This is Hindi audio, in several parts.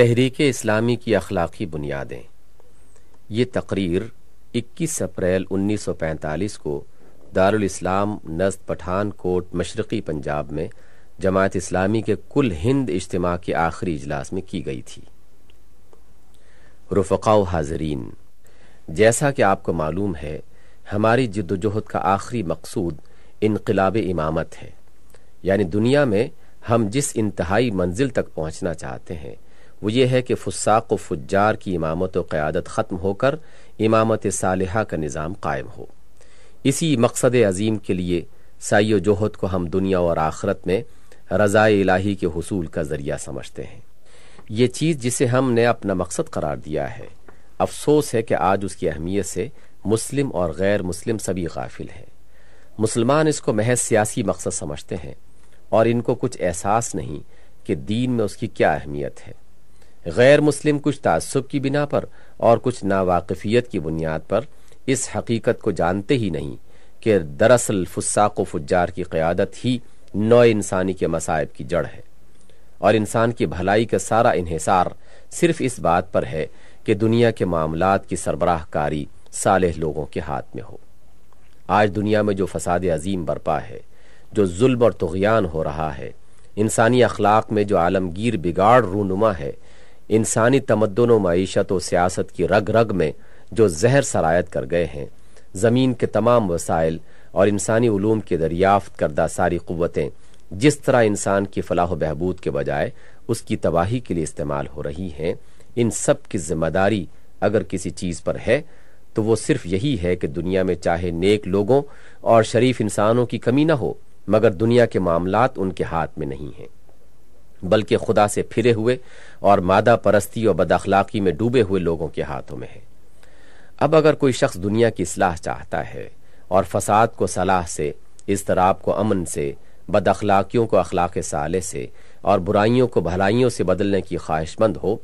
तहरीक इस्लामी की अखलाकी बुनियादें ये तकरीर 21 अप्रैल 1945 को दारुल इस्लाम नज्द पठानकोट मशरक़ी पंजाब में जमात इस्लामी के कुल हिंद इज्तम के आखिरी इजलास में की गई थी रफ़ा हाजरीन जैसा कि आपको मालूम है हमारी जद्दोजहद का आखिरी मकसूद इनकलाब इमामत है यानी दुनिया में हम जिस इंतहाई मंजिल तक पहुंचना चाहते हैं वो ये है कि फुसाक फुजार की इमामत व क़्यादत ख़त्म होकर इमामत सालहा का निज़ाम कायम हो इसी मकसद अजीम के लिए सायो जोहद को हम दुनिया और आखरत में रज़ा इलाही के हसूल का ज़रिया समझते हैं ये चीज़ जिसे हमने अपना मकसद करार दिया है अफसोस है कि आज उसकी अहमियत से मुस्लिम और गैर मुस्लिम सभी गाफिल हैं मुसलमान इसको महज सियासी मकसद समझते हैं और इनको कुछ एहसास नहीं कि दीन में उसकी क्या अहमियत है गैर मुस्लिम कुछ तसब की बिना पर और कुछ नावाकफियत की बुनियाद पर इस हकीकत को जानते ही नहीं कि दरअसल फुस्साक फुजार की क़्यादत ही नौ इंसानी के मसायब की जड़ है और इंसान की भलाई का सारा इहिसार सिर्फ इस बात पर है कि दुनिया के मामला की सरबराहकारी सालह लोगों के हाथ में हो आज दुनिया में जो फसाद अजीम बरपा है जो जुल्म और तुगयान हो रहा है इंसानी अखलाक में जो आलमगीर बिगाड़ रूनुमा है इंसानी तमदन मीशत और सियासत की रग रग में जो जहर सरायत कर गए हैं ज़मीन के तमाम वसाइल और इंसानी ओलूम की दरियाफ्त करदा सारी क़वतें जिस तरह इंसान की फलाह बहबूद के बजाय उसकी तबाही के लिए इस्तेमाल हो रही हैं इन सब की जिम्मेदारी अगर किसी चीज़ पर है तो वो सिर्फ यही है कि दुनिया में चाहे नेक लोगों और शरीफ इंसानों की कमी ना हो मगर दुनिया के मामला उनके हाथ में नहीं है बल्कि खुदा से फिरे हुए और मादा परस्ती और बदअखलाकी में डूबे हुए लोगों के हाथों में है अब अगर कोई शख्स दुनिया की सलाह चाहता है और फसाद को सलाह से इस इसतराब को अमन से बदअखलाकियों को अखलाक साले से और बुराइयों को भलाइयों से बदलने की ख्वाहिशमंद हो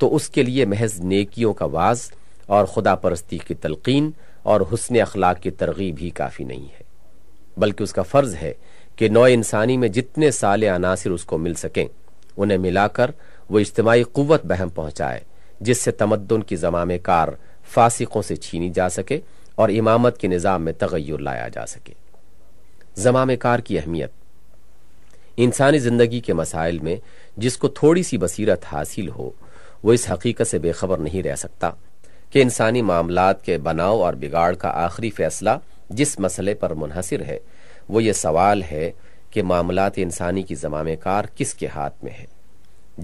तो उसके लिए महज नेकियों का वाज और खुदा परस्ती की तलकिन और हुसन अखलाक की तरगीब ही काफ़ी नहीं है बल्कि उसका फ़र्ज़ है कि नौ इंसानी में जितने साल अनासर उसको मिल सकें उन्हें मिलाकर वो इज्तमाही कुत बहम पहुंचाए जिससे तमद्दन की जमाम कार फासिकों से छीनी जा सके और इमामत के निज़ाम में तगैर लाया जा सके जमाम कार की अहमियत इंसानी ज़िंदगी के मसाइल में जिसको थोड़ी सी बसीरत हासिल हो वो इस हकीकत से बेखबर नहीं रह सकता कि इंसानी मामला के बनाव और बिगाड़ का आखिरी फैसला जिस मसले पर मुनहसर है वो ये सवाल है कि मामलात इंसानी की जमा कार किसके हाथ में है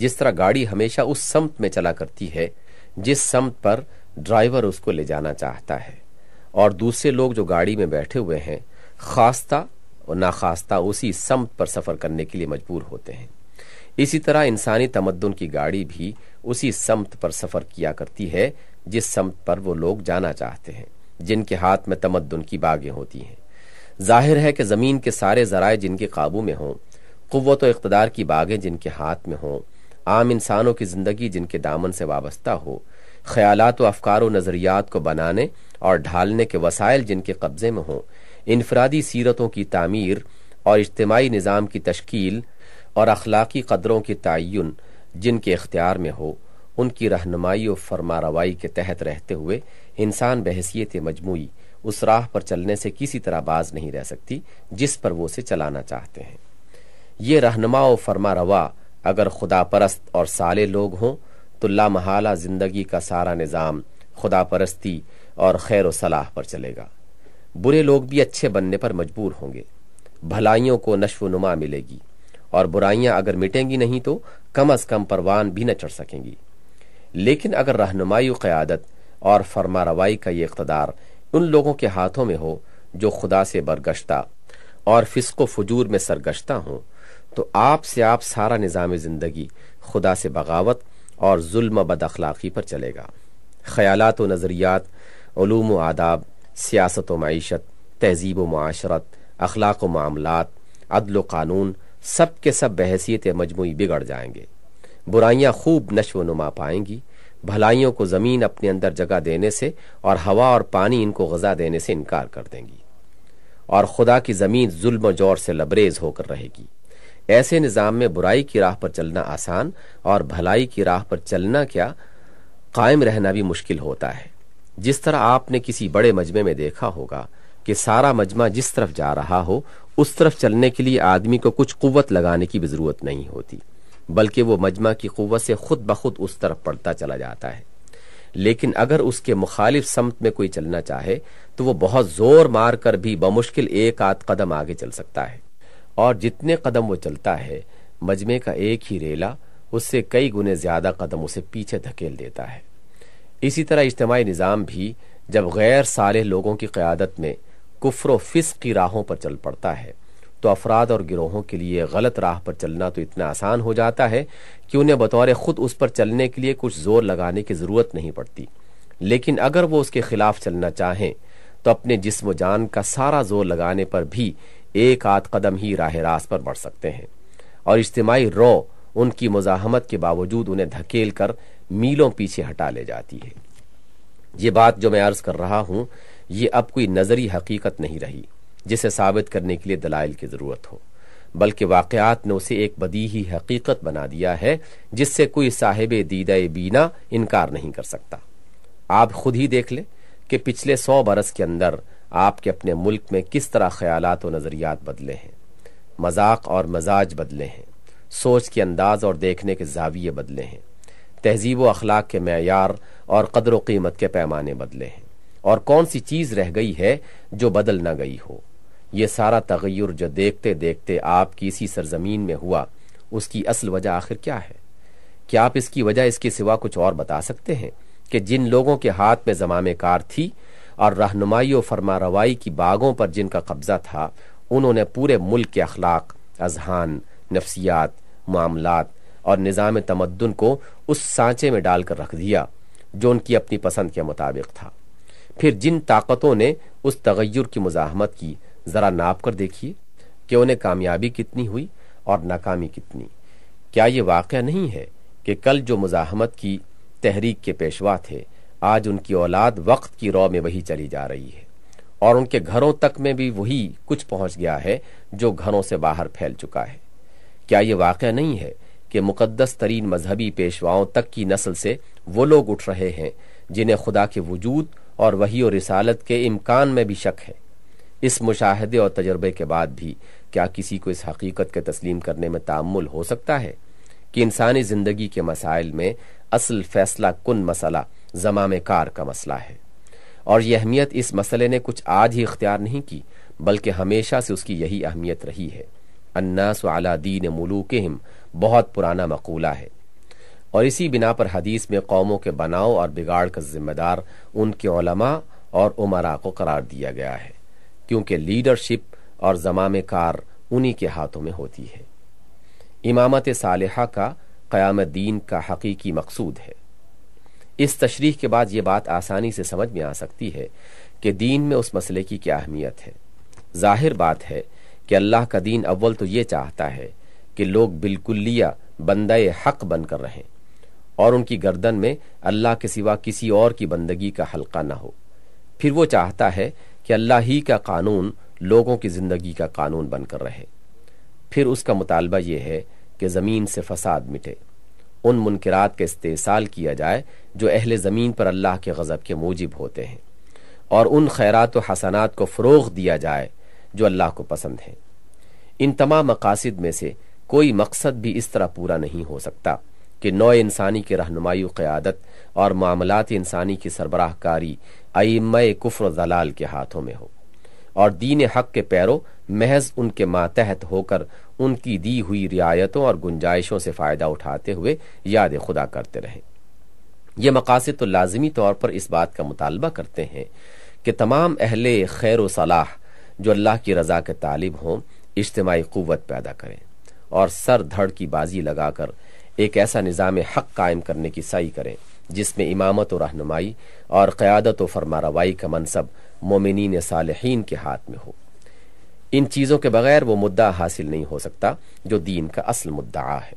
जिस तरह गाड़ी हमेशा उस समत में चला करती है जिस समत पर ड्राइवर उसको ले जाना चाहता है और दूसरे लोग जो गाड़ी में बैठे हुए हैं खास्ता और नाखास्ता उसी समत पर सफर करने के लिए मजबूर होते हैं इसी तरह इंसानी तमद्दन की गाड़ी भी उसी समत पर सफर किया करती है जिस समत पर वो लोग जाना चाहते हैं जिनके हाथ में तमद्दन की बागें होती हैं जाहिर है कि ज़मीन के सारे जराये जिनके काबू में हों क़वत इकतदार की बागें जिनके हाथ में हों आम इंसानों की ज़िंदगी जिनके दामन से वाबस्ता हो ख्याल व अफकार व नज़रियात को बनाने और ढालने के वसायल जिनके कब्ज़े में हों इनफरादी सीरतों की तमीर और इज्तमी निज़ाम की तश्कील और अखलाकी कदरों की तयन जिनके इख्तियार में हो उनकी रहनुमाई और फरमा के तहत रहते हुए इंसान बहसीत मजमू उस राह पर चलने से किसी तरह बाज नहीं रह सकती जिस पर वो उसे चलाना चाहते हैं ये रहनमा और फरमा रवा अगर खुदा परस्त और साले लोग हों तो लामहला जिंदगी का सारा निज़ाम खुदा परस्ती और खैर व सलाह पर चलेगा बुरे लोग भी अच्छे बनने पर मजबूर होंगे भलाइयों को नश्व नुमा मिलेगी और बुराइयां अगर मिटेंगी नहीं तो कम अज कम परवान भी न चढ़ सकेंगी लेकिन अगर रहनुमाई क्यादत और फरमा रवाई का ये इकतदार उन लोगों के हाथों में हो जो खुदा से बरगश्ता और फिसको फजूर में सरगश्ता हों तो आप से आप सारा निज़ाम ज़िंदगी खुदा से बगावत और जुल्म बद अखलाक़ी पर चलेगा ख्यालात व नज़रियात ूम व आदाब सियासत व मीशत तहजीब व माशरत अखलाक व मामलात अदल व कानून सब के सब बहसीत मजमू बिगड़ जाएंगे बुराइयाँ खूब नशो नुमा पाएंगी भलाइयों को जमीन अपने अंदर जगह देने से और हवा और पानी इनको गजा देने से इनकार कर देंगी और खुदा की जमीन जुल्म जोर से लबरेज होकर रहेगी ऐसे निज़ाम में बुराई की राह पर चलना आसान और भलाई की राह पर चलना क्या कायम रहना भी मुश्किल होता है जिस तरह आपने किसी बड़े मजमे में देखा होगा कि सारा मजमा जिस तरफ जा रहा हो उस तरफ चलने के लिए आदमी को कुछ कुत लगाने की भी जरूरत नहीं होती बल्कि वो मजमा की कुत से खुद ब खुद उस तरफ पड़ता चला जाता है लेकिन अगर उसके मुखालिफ समत में कोई चलना चाहे तो वो बहुत जोर मार कर भी बमुश्किल एक आध कदम आगे चल सकता है और जितने कदम वो चलता है मजमे का एक ही रेला उससे कई गुने ज्यादा कदम उसे पीछे धकेल देता है इसी तरह इज्तमी निज़ाम भी जब गैर साले लोगों की क्यादत में कुफर फिस की राहों पर चल पड़ता है तो अफराद और गिरोहों के लिए गलत राह पर चलना तो इतना आसान हो जाता है कि उन्हें बतौर खुद उस पर चलने के लिए कुछ जोर लगाने की ज़रूरत नहीं पड़ती लेकिन अगर वो उसके खिलाफ चलना चाहें तो अपने जिस्म जान का सारा जोर लगाने पर भी एक आध कदम ही राह रास पर बढ़ सकते हैं और इज्तमाही रो उनकी मुजाहमत के बावजूद उन्हें धकेल कर मीलों पीछे हटा ले जाती है ये बात जो मैं अर्ज कर रहा हूं ये अब कोई नजरी हकीकत नहीं रही जिसे साबित करने के लिए दलाइल की ज़रूरत हो बल्कि वाक़ात ने उसे एक बदीही हकीकत बना दिया है जिससे कोई साहिब दीदा बीना इनकार नहीं कर सकता आप खुद ही देख लें कि पिछले सौ बरस के अंदर आपके अपने मुल्क में किस तरह ख्यालात और नज़रियात बदले हैं मजाक और मजाज बदले हैं सोच के अंदाज और देखने के जाविये बदले हैं तहजीब व अखलाक के मैार और कदर व कीमत के पैमाने बदले हैं और कौन सी चीज़ रह गई है जो बदल ना गई हो ये सारा तगैर जो देखते देखते आप किसी सरजमीन में हुआ उसकी असल वजह आखिर क्या है क्या आप इसकी वजह इसके सिवा कुछ और बता सकते हैं कि जिन लोगों के हाथ में जमाम कार थी और रहनुमाई और फरमा रवाई की बागों पर जिनका कब्जा था उन्होंने पूरे मुल्क के अखलाक अजहान नफसियात मामला और निज़ाम तमदन को उस सांचे में डालकर रख दिया जो उनकी अपनी पसंद के मुताबिक था फिर जिन ताकतों ने उस तगैर की मुजाहमत की જરા નાપ કર દેખીએ કે ઉને کامیابی કેટલી ہوئی اور ناکامی કેટલી શું યે વાક્ય નહીં હૈ કે કલ જો મુઝાહમત કી તહરીક કે પેશવા થે આજ ઉનકી ઓલાદ વક્ત કી રો મે વહી ચલી જા રહી હૈ ઓર ઉનકે ઘરો તક મે ભી વહી કુછ પહોંચ ગયા હૈ જો ઘરો સે બહાર ફેલ ચુકા હૈ ક્યા યે વાક્ય નહીં હૈ કે મુકદ્દસ તરીન મઝહબી પેશવાઓ તક કી નસલ સે વો લોગ ઉઠ રહે હૈ જીને ખુદા કે વजूद ઓર વહી ઓર રિસાલાત કે ઇમકાન મે ભી શક હૈ इस मुशाहदे और तजर्बे के बाद भी क्या किसी को इस हकीकत के तस्लीम करने में तामुल हो सकता है कि इंसानी ज़िंदगी के मसाइल में असल फैसला कन मसला जमाम कार का मसला है और यह अहमियत इस मसले ने कुछ आज ही इख्तियार नहीं की बल्कि हमेशा से उसकी यही अहमियत रही है अन्नास अला दीन मलूक हिम बहुत पुराना मकूला है और इसी बिना पर हदीस में कौमों के बनाव और बिगाड़ का जिम्मेदार उनके ओलमा और उमरा को करार दिया गया है क्योंकि लीडरशिप और जमाम कार उन्हीं के हाथों में होती है इमामत सालहा का क्याम दीन का हकीकी मकसूद है इस तशरीह के बाद यह बात आसानी से समझ में आ सकती है कि दीन में उस मसले की क्या अहमियत है जाहिर बात है कि अल्लाह का दीन अव्वल तो यह चाहता है कि लोग बिल्कुलिया बंदे हक बनकर रहें और उनकी गर्दन में अल्लाह के सिवा किसी और की बंदगी का हल्का ना हो फिर वो चाहता है कि अल्लाह ही का कानून लोगों की ज़िंदगी का कानून बनकर रहे फिर उसका मुतालबा यह है कि ज़मीन से फसाद मिटे उन मुनकरात का इस्तेसाल किया जाए जो अहल ज़मीन पर अल्लाह के गज़ब के मूजिब होते हैं और उन खैरात हसनात को फ़रोग दिया जाए जो अल्लाह को पसंद है इन तमाम मकासद में से कोई मकसद भी इस तरह पूरा नहीं हो सकता कि नौ इंसानी की रहनुमाई क़्यादत और मामलाती इंसानी की सरबराहकारी अमय कुफ्र जलाल के हाथों में हो और दीन हक के पैरों महज उनके मातहत होकर उनकी दी हुई रियायतों और गुंजाइशों से फ़ायदा उठाते हुए याद खुदा करते रहे ये मकासद तो लाजमी तौर पर इस बात का मुतालबा करते हैं कि तमाम अहले खैर सलाह जो अल्लाह की रजा के तालिब हों इज्तमाही क़वत पैदा करें और सर धड़ की बाजी लगाकर एक ऐसा निज़ाम हक कायम करने की सही करें जिसमें इमामत और रहनुमाई और क़्यादत व फरमारवाई का मनसब मोमिन सालहीन के हाथ में हो इन चीज़ों के बगैर वो मुद्दा हासिल नहीं हो सकता जो दीन का असल मुद्दा है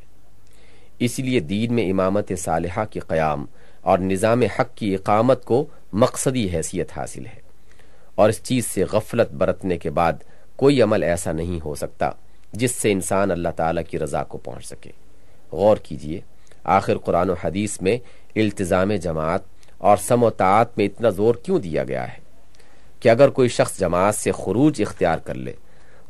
इसलिए दीन में इमामत सालहा की क़्याम और निज़ाम हक की इकामत को मकसदी हैसियत हासिल है और इस चीज़ से गफलत बरतने के बाद कोई अमल ऐसा नहीं हो सकता जिससे इंसान अल्लाह ताला की रज़ा को पहुंच सके गौर कीजिए आखिर कुरान हदीस में इल्तज़ाम जमात और समोतात में इतना जोर क्यों दिया गया है कि अगर कोई शख्स जमात से खरूज इख्तियार कर ले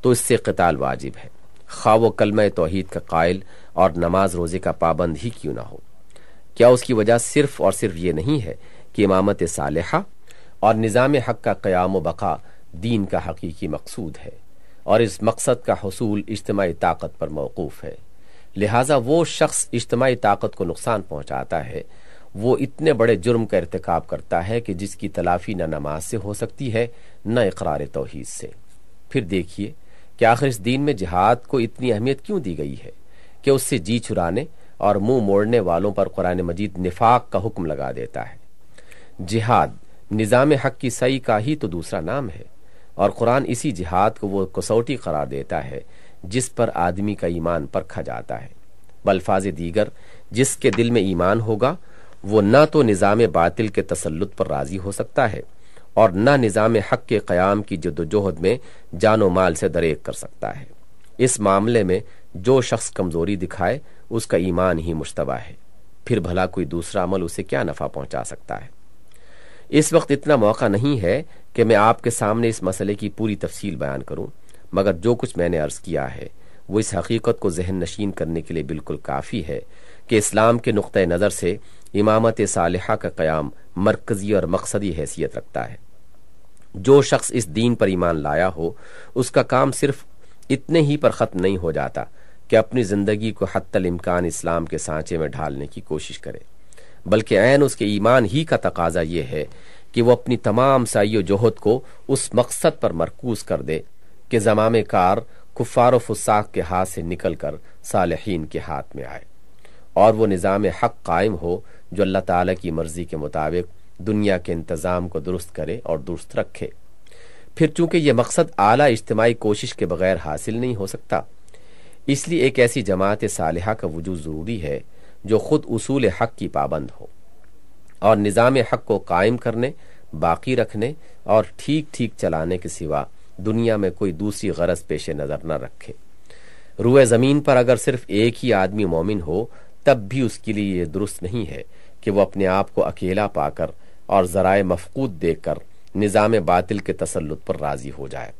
तो इससे कताल वाजिब है खा वो कलम तोहहीद का कायल और नमाज रोज़े का पाबंद ही क्यों ना हो क्या उसकी वजह सिर्फ और सिर्फ ये नहीं है कि इमामत सालहा और निज़ाम हक का क्याम बका दीन का हकीकी मकसूद है और इस मकसद का हसूल इज्तमाही ताकत पर मौकूफ़ है लिहाजा वो शख्स इज्तमाही ताकत को नुकसान पहुंचाता है वो इतने बड़े जुर्म का इरतकब करता है कि जिसकी तलाफी न नमाज से हो सकती है न इकरार तोहद से फिर देखिए कि आखिर इस दिन में जिहाद को इतनी अहमियत क्यों दी गई है कि उससे जी चुराने और मुंह मोड़ने वालों पर कुरान मजीद निफाक का हुक्म लगा देता है जिहाद निज़ाम हक की सई का ही तो दूसरा नाम है और कुरान इसी जिहाद को वो कसौटी करार देता है जिस पर आदमी का ईमान परखा जाता है बल्फाज दीगर जिसके दिल में ईमान होगा वो न तो निज़ाम बातिल के तसलुत पर राजी हो सकता है और न निज़ाम हक के क्याम की जदोजहद में जानो माल से दरेक कर सकता है इस मामले में जो शख्स कमज़ोरी दिखाए उसका ईमान ही मुशतबा है फिर भला कोई दूसरा अमल उसे क्या नफ़ा पहुंचा सकता है इस वक्त इतना मौका नहीं है कि मैं आपके सामने इस मसले की पूरी तफसील बयान करूं मगर जो कुछ मैंने अर्ज किया है वो इस हकीकत को जहन नशीन करने के लिए बिल्कुल काफ़ी है कि इस्लाम के नुक़ नज़र से इमामत सालहा का क़्याम मरकज़ी और मकसदी हैसियत रखता है जो शख्स इस दीन पर ईमान लाया हो उसका काम सिर्फ इतने ही पर ख़त्म नहीं हो जाता कि अपनी ज़िंदगी को हतल इम्कान इस्लाम के सांचे में ढालने की कोशिश करे बल्कि ऐन उसके ईमान ही का तकाजा यह है कि वह अपनी तमाम साइयो जहद को उस मकसद पर मरकूज कर दे कि जमाम कार कुफार फुसाक के हाथ से निकलकर सालहीन के हाथ में आए और वो निज़ाम हक कायम हो जो अल्लाह ताला की मर्ज़ी के मुताबिक दुनिया के इंतज़ाम को दुरुस्त करे और दुरुस्त रखे फिर चूंकि ये मकसद आला इज्तमाही कोशिश के बगैर हासिल नहीं हो सकता इसलिए एक ऐसी जमात सालहा का वजूद ज़रूरी है जो खुद उसूल हक की पाबंद हो और निज़ाम हक को कायम करने बाकी रखने और ठीक ठीक चलाने के सिवा दुनिया में कोई दूसरी गरज पेश नज़र न रखे रुए ज़मीन पर अगर सिर्फ एक ही आदमी मोमिन हो तब भी उसके लिए यह दुरुस्त नहीं है कि वह अपने आप को अकेला पाकर और जराए मफकूद देकर निज़ाम बातिल के तसलुत पर राजी हो जाए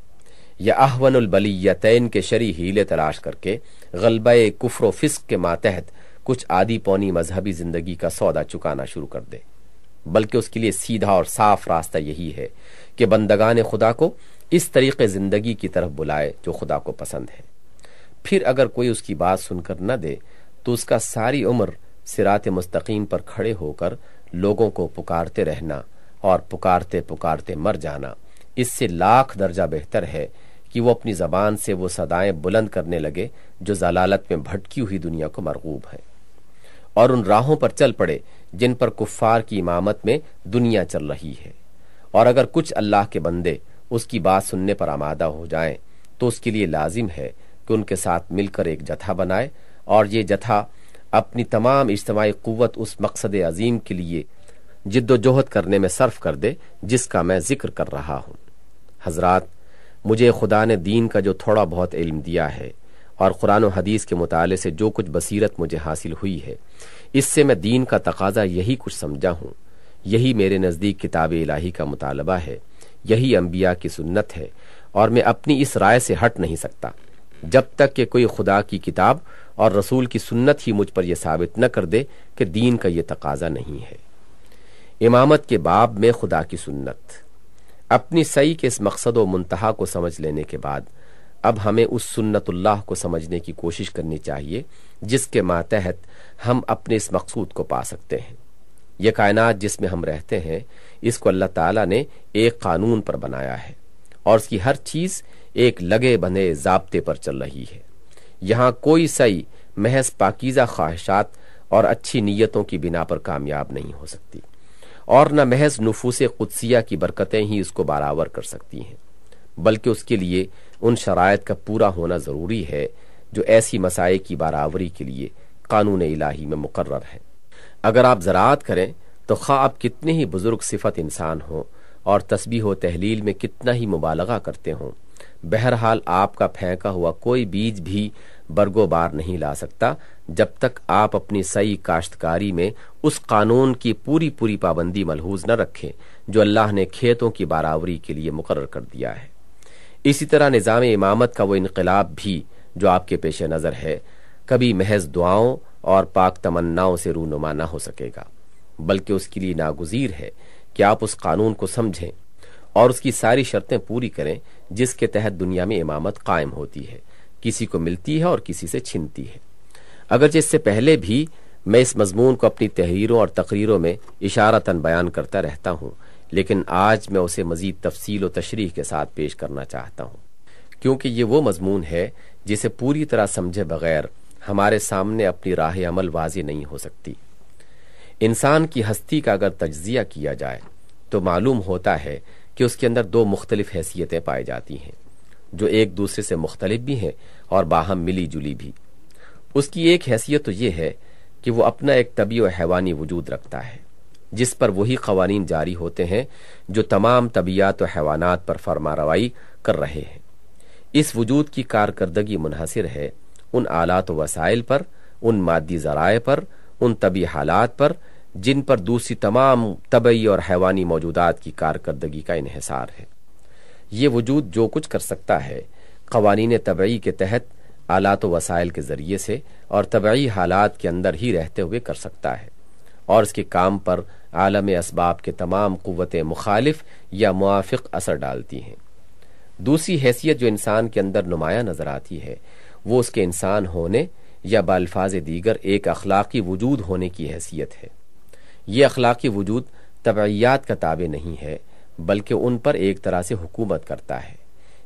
या तैन के शरी हीले तलाश करके गलबा कुफर फिस्क के मातहत कुछ आदि पौनी मजहबी जिंदगी का सौदा चुकाना शुरू कर दे बल्कि उसके लिए सीधा और साफ रास्ता यही है कि ने खुदा को इस तरीके जिंदगी की तरफ बुलाए जो खुदा को पसंद है फिर अगर कोई उसकी बात सुनकर न दे तो उसका सारी उम्र सिरात मुस्तकीम पर खड़े होकर लोगों को पुकारते रहना और पुकारते पुकारते मर जाना इससे लाख दर्जा बेहतर है कि वो अपनी जबान से वो सदाएं बुलंद करने लगे जो जलालत में भटकी हुई दुनिया को मरगूब है और उन राहों पर चल पड़े जिन पर कुफार की इमामत में दुनिया चल रही है और अगर कुछ अल्लाह के बंदे उसकी बात सुनने पर आमादा हो जाएं, तो उसके लिए लाजिम है कि उनके साथ मिलकर एक जथा बनाए और ये जथा अपनी तमाम इज्तमी क़वत उस मकसद अजीम के लिए जिद्दोजहद करने में सर्फ कर दे जिसका मैं जिक्र कर रहा हूं हजरात मुझे खुदा ने दीन का जो थोड़ा बहुत इल्म दिया है और कुरान हदीस के मुताले से जो कुछ बसीरत मुझे हासिल हुई है इससे मैं दीन का तकाजा यही कुछ समझा हूँ यही मेरे नज़दीक किताब इलाही का मुतालबा है यही अम्बिया की सुन्नत है और मैं अपनी इस राय से हट नहीं सकता जब तक कि कोई खुदा की किताब और रसूल की सुन्नत ही मुझ पर यह साबित न कर दे कि दीन का यह तकाजा नहीं है इमामत के बाब में खुदा की सुन्नत अपनी सई के इस मकसद व मुंतहा को समझ लेने के बाद अब हमें उस सुन्नतुल्लाह को समझने की कोशिश करनी चाहिए जिसके मातहत हम अपने इस मकसूद को पा सकते हैं यह कायनात जिसमें हम रहते हैं इसको अल्लाह ताला ने एक कानून पर बनाया है और उसकी हर चीज़ एक लगे बने जाब्ते पर चल रही है यहाँ कोई सही महज पाकिजा ख्वाहिशात और अच्छी नीयतों की बिना पर कामयाब नहीं हो सकती और न महज नफूस कुदसिया की बरकतें ही उसको बरावर कर सकती हैं बल्कि उसके लिए उन शराय का पूरा होना ज़रूरी है जो ऐसी मसाए की बराबरी के लिए कानून इलाही में मुकर्र है अगर आप ज़रात करें तो खा आप कितने ही बुज़ुर्ग सिफत इंसान हो और तस्बी व तहलील में कितना ही मुबालगा करते हों बहरहाल आपका फेंका हुआ कोई बीज भी बरगोबार नहीं ला सकता जब तक आप अपनी सही काश्तकारी में उस कानून की पूरी पूरी पाबंदी मलहूज न रखें जो अल्लाह ने खेतों की बराबरी के लिए मुकर कर दिया है इसी तरह निज़ाम इमामत का वो इनकलाब भी जो आपके पेश नज़र है कभी महज दुआओं और पाक तमन्नाओं से रूनुमा न हो सकेगा बल्कि उसके लिए नागुजीर है कि आप उस कानून को समझें और उसकी सारी शर्तें पूरी करें जिसके तहत दुनिया में इमामत कायम होती है किसी को मिलती है और किसी से छिनती है अगरचे इससे पहले भी मैं इस मजमून को अपनी तहरीरों और तकरीरों में इशारतन बयान करता रहता हूँ लेकिन आज मैं उसे मजीद तफसील और तशरीह के साथ पेश करना चाहता हूँ क्योंकि ये वो मजमून है जिसे पूरी तरह समझे बगैर हमारे सामने अपनी राह अमल वाजी नहीं हो सकती इंसान की हस्ती का अगर तजिया किया जाए तो मालूम होता है कि उसके अंदर दो मुख्तलिफ हैसियतें पाई जाती हैं जो एक दूसरे से मुख्तलिफ भी हैं और बाहम मिली जुली भी उसकी एक हैसियत तो यह है कि वह अपना एक तबी और हैवानी वजूद रखता है जिस पर वही कवानीन जारी होते हैं जो तमाम तबियात और हैवानात पर फरमा रवाई कर रहे हैं इस वजूद की कारकर्दगी मुनहसर है उन आलात वसाइल पर उन मादी जराए पर उन तबी हालात पर जिन पर दूसरी तमाम तबई और हैवानी मौजूदात की कारकर्दगी का इहसार है ये वजूद जो कुछ कर सकता है कवानीन तबई के तहत आलात वसाइल के जरिए से और तबई हालात के अंदर ही रहते हुए कर सकता है और इसके काम पर आलम इसबाब के तमाम कुतें मुखालिफ या मुआफ़ असर डालती हैं दूसरी हैसियत जो इंसान के अंदर नुमाया नज़र आती है वो उसके इंसान होने या बाल्फाज दीगर एक अखलाकी वजूद होने की हैसियत है ये अखलाकी वजूद तबैयात का ताबे नहीं है बल्कि उन पर एक तरह से हुकूमत करता है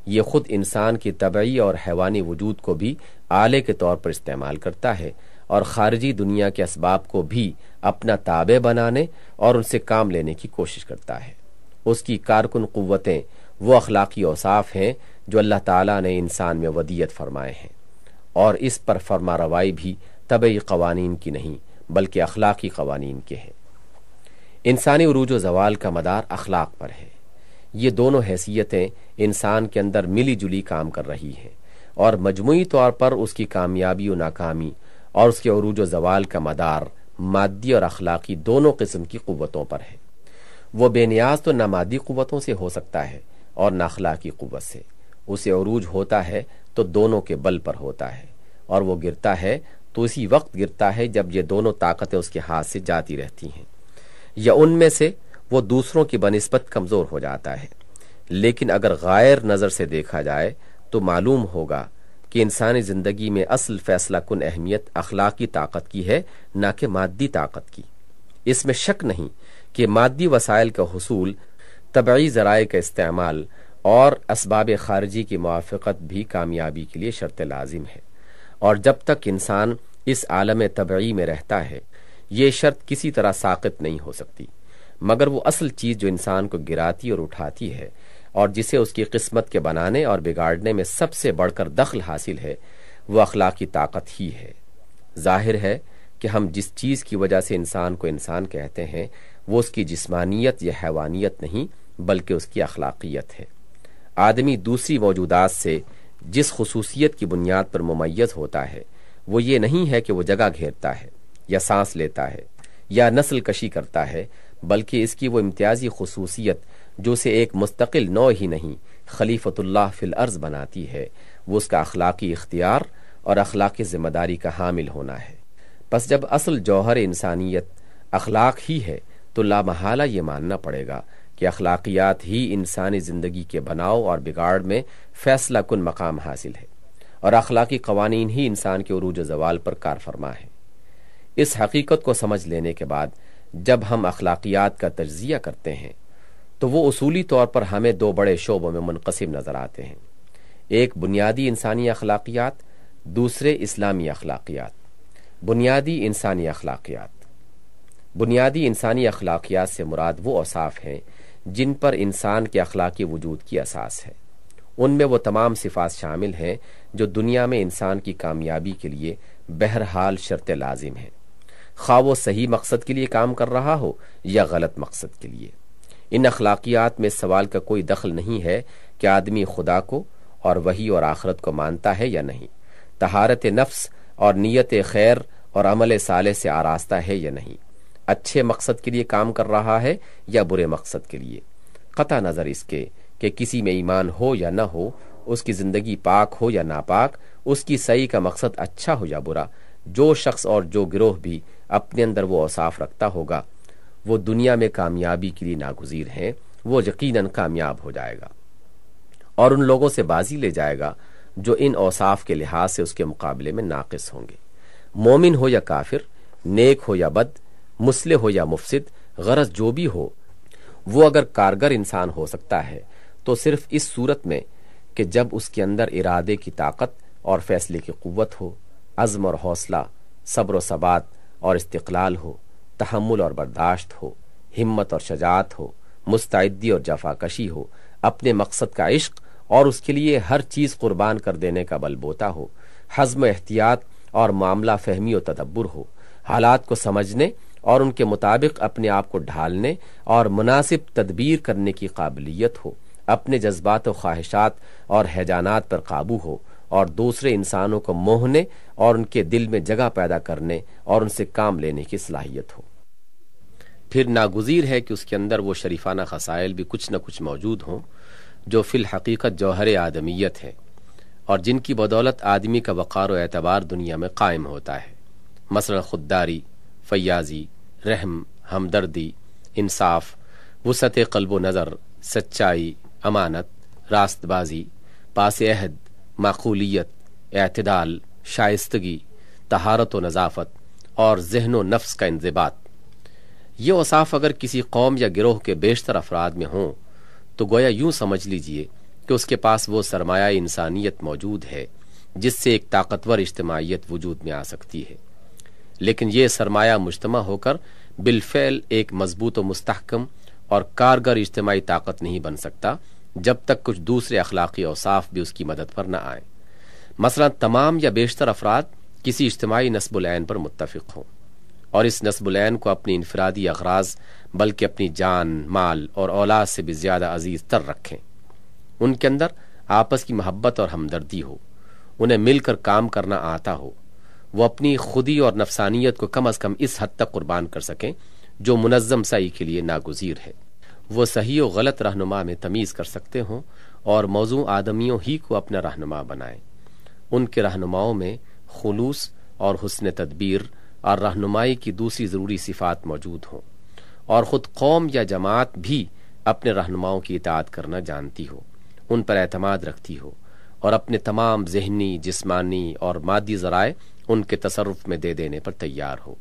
ये खुद इंसान की तबई और हैवानी वजूद को भी आले के तौर पर इस्तेमाल करता है और खारजी दुनिया के इसबाब को भी अपना ताबे बनाने और उनसे काम लेने की कोशिश करता है उसकी कारकुन क़वतें वो अखलाकी औसाफ हैं जो अल्लाह ताला ने इंसान में वदियत फरमाए हैं और इस पर फरमा रवाई भी तबई कवानीन की नहीं बल्कि अखलाकी कवानीन के हैं इंसानी उरूज जवाल का मदार अखलाक पर है ये दोनों हैसियतें इंसान के अंदर मिली जुली काम कर रही हैं और मजमू तौर पर उसकी कामयाबी और नाकामी और उसके अरूज जवाल का मदार मादी और अखलाकी दोनों किस्म की कुतों पर है वो बेनियाज तो ना मादी कुतों से हो सकता है और ना अखलाकी कुत से उसे अरूज होता है तो दोनों के बल पर होता है और वो गिरता है तो उसी वक्त गिरता है जब ये दोनों ताकतें उसके हाथ से जाती रहती हैं या उनमें से वो दूसरों की बनस्बत कमजोर हो जाता है लेकिन अगर गैर नजर से देखा जाए तो मालूम होगा कि इंसानी जिंदगी में असल फैसला कन अहमियत अखलाकी ताकत की है ना कि मादी ताकत की इसमें शक नहीं कि मादी वसायल का हसूल तबी जराए का इस्तेमाल और इसबाब खारजी की मुआफ़त भी कामयाबी के लिए शर्त लाजिम है और जब तक इंसान इस आलम तबी में रहता है ये शर्त किसी तरह साकित नहीं हो सकती मगर वो असल चीज जो इंसान को गिराती और उठाती है और जिसे उसकी किस्मत के बनाने और बिगाड़ने में सबसे बढ़कर दखल हासिल है वह अखलाकी ताकत ही है जाहिर है कि हम जिस चीज़ की वजह से इंसान को इंसान कहते हैं वो उसकी जिस्मानियत या हैवानियत नहीं बल्कि उसकी अखलाकियत है आदमी दूसरी मौजूदात से जिस खसूसियत की बुनियाद पर मुमैज़ होता है वो ये नहीं है कि वो जगह घेरता है या सांस लेता है या नस्ल कशी करता है बल्कि इसकी वो इम्तियाजी खसूसियत जो उसे एक मुस्तकिल नौ ही नहीं खलीफतुल्लाह फिल अर्ज बनाती है वो उसका अखलाकी इख्तियार और अखलाकी ज़िम्मेदारी का हामिल होना है बस जब असल जौहर इंसानियत अखलाक ही है तो लामहाला ये मानना पड़ेगा कि अखलाकियात ही इंसानी ज़िंदगी के बनाव और बिगाड़ में फैसला कन मकाम हासिल है और अखलाकी कवानीन ही इंसान के अरूज जवाल पर कार फरमा है इस हकीकत को समझ लेने के बाद जब हम अखलाकियात का तजिया करते हैं तो वो असूली तौर पर हमें दो बड़े शोबों में मुनकसम नज़र आते हैं एक बुनियादी इंसानी अखलाकियात दूसरे इस्लामी अखलाकियात बुनियादी इंसानी अखलाकियात बुनियादी इंसानी अखलाकियात से मुराद वो असाफ हैं जिन पर इंसान के अखलाकी वजूद की असास है उनमें वो तमाम सिफात शामिल हैं जो दुनिया में इंसान की कामयाबी के लिए बहरहाल शर्त लाजिम हैं खा वो सही मकसद के लिए काम कर रहा हो या गलत मकसद के लिए इन अखलाकियात में सवाल का कोई दखल नहीं है कि आदमी खुदा को और वही और आखरत को मानता है या नहीं तहारत नफ्स और नीयत खैर और अमल साले से आरास्ता है या नहीं अच्छे मकसद के लिए काम कर रहा है या बुरे मकसद के लिए कता नज़र इसके कि किसी में ईमान हो या न हो उसकी ज़िंदगी पाक हो या नापाक उसकी सही का मकसद अच्छा हो या बुरा जो शख्स और जो गिरोह भी अपने अंदर वो औसाफ रखता होगा वो दुनिया में कामयाबी के लिए नागुजीर हैं वो यकीनन कामयाब हो जाएगा और उन लोगों से बाजी ले जाएगा जो इन औसाफ के लिहाज से उसके मुकाबले में नाकस होंगे मोमिन हो या काफिर नेक हो या बद मुसले हो या मुफसद गरज जो भी हो वो अगर कारगर इंसान हो सकता है तो सिर्फ इस सूरत में कि जब उसके अंदर इरादे की ताकत और फैसले की क़वत हो अज़म और हौसला सब्र सबात और इस्तलाल हो तहमुल और बर्दाश्त हो हिम्मत और शजात हो मुस्तैदी और जफाकशी हो अपने मकसद का इश्क और उसके लिए हर चीज़ कुर्बान कर देने का बलबोता हो हजम एहतियात और मामला फहमी और तदब्बर हो हालात को समझने और उनके मुताबिक अपने आप को ढालने और मुनासिब तदबीर करने की काबिलियत हो अपने जज्बात व ख्वाहिशात और हैजानात पर काबू हो और दूसरे इंसानों को मोहने और उनके दिल में जगह पैदा करने और उनसे काम लेने की सलाहियत हो फिर नागुजीर है कि उसके अंदर वो शरीफाना खसाइल भी कुछ न कुछ मौजूद हों जो फिल हकीकत जौहर आदमियत है और जिनकी बदौलत आदमी का वक़ार एतबार दुनिया में कायम होता है मसल खुददारी फयाजी रहम हमदर्दी इंसाफ वसत कल्ब नज़र सच्चाई अमानत रास्तबाजी पास अहद माकूलियत अतदाल शाइस्तगी तहारत व नज़ाफ़त और जहन व नफ्स का इंजबात ये वसाफ़ अगर किसी कौम या गिरोह के बेशतर अफराद में हों तो गोया यूं समझ लीजिए कि उसके पास वो सरमाया इंसानियत मौजूद है जिससे एक ताकतवर इज्तमाहीत वजूद में आ सकती है लेकिन ये सरमाया मुजतम होकर बिलफेल एक मजबूत व और कारगर इज्तमाही ताकत नहीं बन सकता जब तक कुछ दूसरे अखलाकी औसाफ भी उसकी मदद पर न आए मसला तमाम या बेशतर अफराद किसी इज्तमाही नस्बुलैन पर मुतफिक हों और इस नस्बुलैन को अपनी इनफरादी अगराज बल्कि अपनी जान माल और औलाद से भी ज़्यादा अजीज तर रखें उनके अंदर आपस की मोहब्बत और हमदर्दी हो उन्हें मिलकर काम करना आता हो वो अपनी खुदी और नफसानियत को कम अज़ कम इस हद तक कुर्बान कर सकें जो मुनज़म सई के लिए नागजीर है वो सही और गलत रहनुमा में तमीज़ कर सकते हों और मौजू आदमियों ही को अपना रहनुमा बनाएं उनके रहनुमाओं में खलूस और हसन तदबीर और रहनुमाई की दूसरी ज़रूरी सिफात मौजूद हों और ख़ुद कौम या जमात भी अपने रहनुमाओं की इतात करना जानती हो उन पर अतमाद रखती हो और अपने तमाम जहनी जिसमानी और मादी ज़राए उनके तसरफ में दे देने पर तैयार हो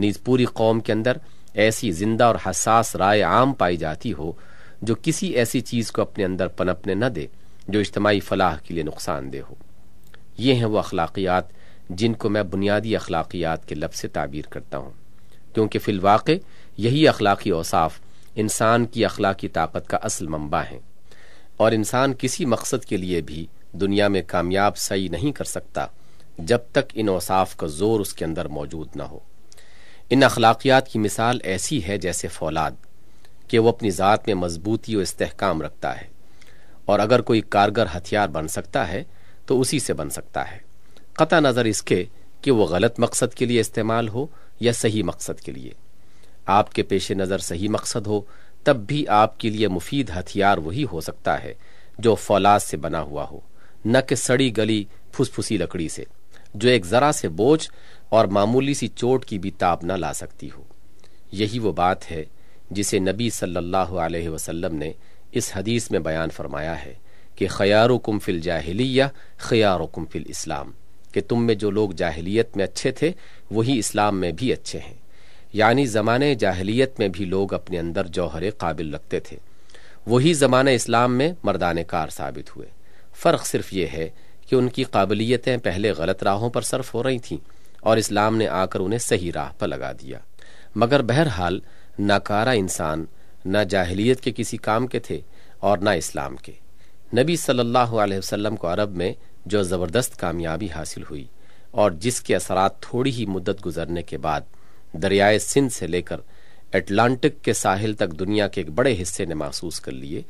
नीज़ पूरी कौम के अंदर ऐसी जिंदा और हसास राय आम पाई जाती हो जो किसी ऐसी चीज को अपने अंदर पनपने न दे जो इज्तमाही फलाह के लिए नुकसानदेह हो ये हैं वो अखलाकियात जिनको मैं बुनियादी अखलाकियात के लफ्ज़ से ताबीर करता हूँ क्योंकि फिलवाक़ यही अखलाकी औसाफ इंसान की अखलाकी ताकत का असल मंबा है और इंसान किसी मकसद के लिए भी दुनिया में कामयाब सही नहीं कर सकता जब तक इन औसाफ का जोर उसके अंदर मौजूद न हो इन अखलाकियात की मिसाल ऐसी है जैसे फौलाद कि वो अपनी ज़ात में मजबूती और इस्तेकाम रखता है और अगर कोई कारगर हथियार बन सकता है तो उसी से बन सकता है क़त नज़र इसके कि वो गलत मकसद के लिए इस्तेमाल हो या सही मकसद के लिए आपके पेश नज़र सही मकसद हो तब भी आपके लिए मुफीद हथियार वही हो सकता है जो फौलाद से बना हुआ हो न कि सड़ी गली फुसफुसी लकड़ी से जो एक ज़रा से बोझ और मामूली सी चोट की भी ताब न ला सकती हो यही वो बात है जिसे नबी सल्लल्लाहु अलैहि वसल्लम ने इस हदीस में बयान फरमाया है कि खयारुकुम फिल जाहिलिया खयारुकुम फिल इस्लाम कि तुम में जो लोग जाहिलियत में अच्छे थे वही इस्लाम में भी अच्छे हैं यानी ज़माने जाहिलियत में भी लोग अपने अंदर जौहर काबिल रखते थे वही जमाने इस्लाम में मर्दान कार साबित हुए फ़र्क सिर्फ ये है कि उनकी काबिलियतें पहले गलत राहों पर सर्फ हो रही थीं और इस्लाम ने आकर उन्हें सही राह पर लगा दिया मगर बहरहाल नाकारा इंसान न जाहलीत के किसी काम के थे और न इस्लाम के नबी सल्लल्लाहु अलैहि वसल्लम को अरब में जो ज़बरदस्त कामयाबी हासिल हुई और जिसके असरात थोड़ी ही मुद्दत गुजरने के बाद दरियाए सिंध से लेकर एटलांटिक के साहिल तक दुनिया के एक बड़े हिस्से ने महसूस कर लिए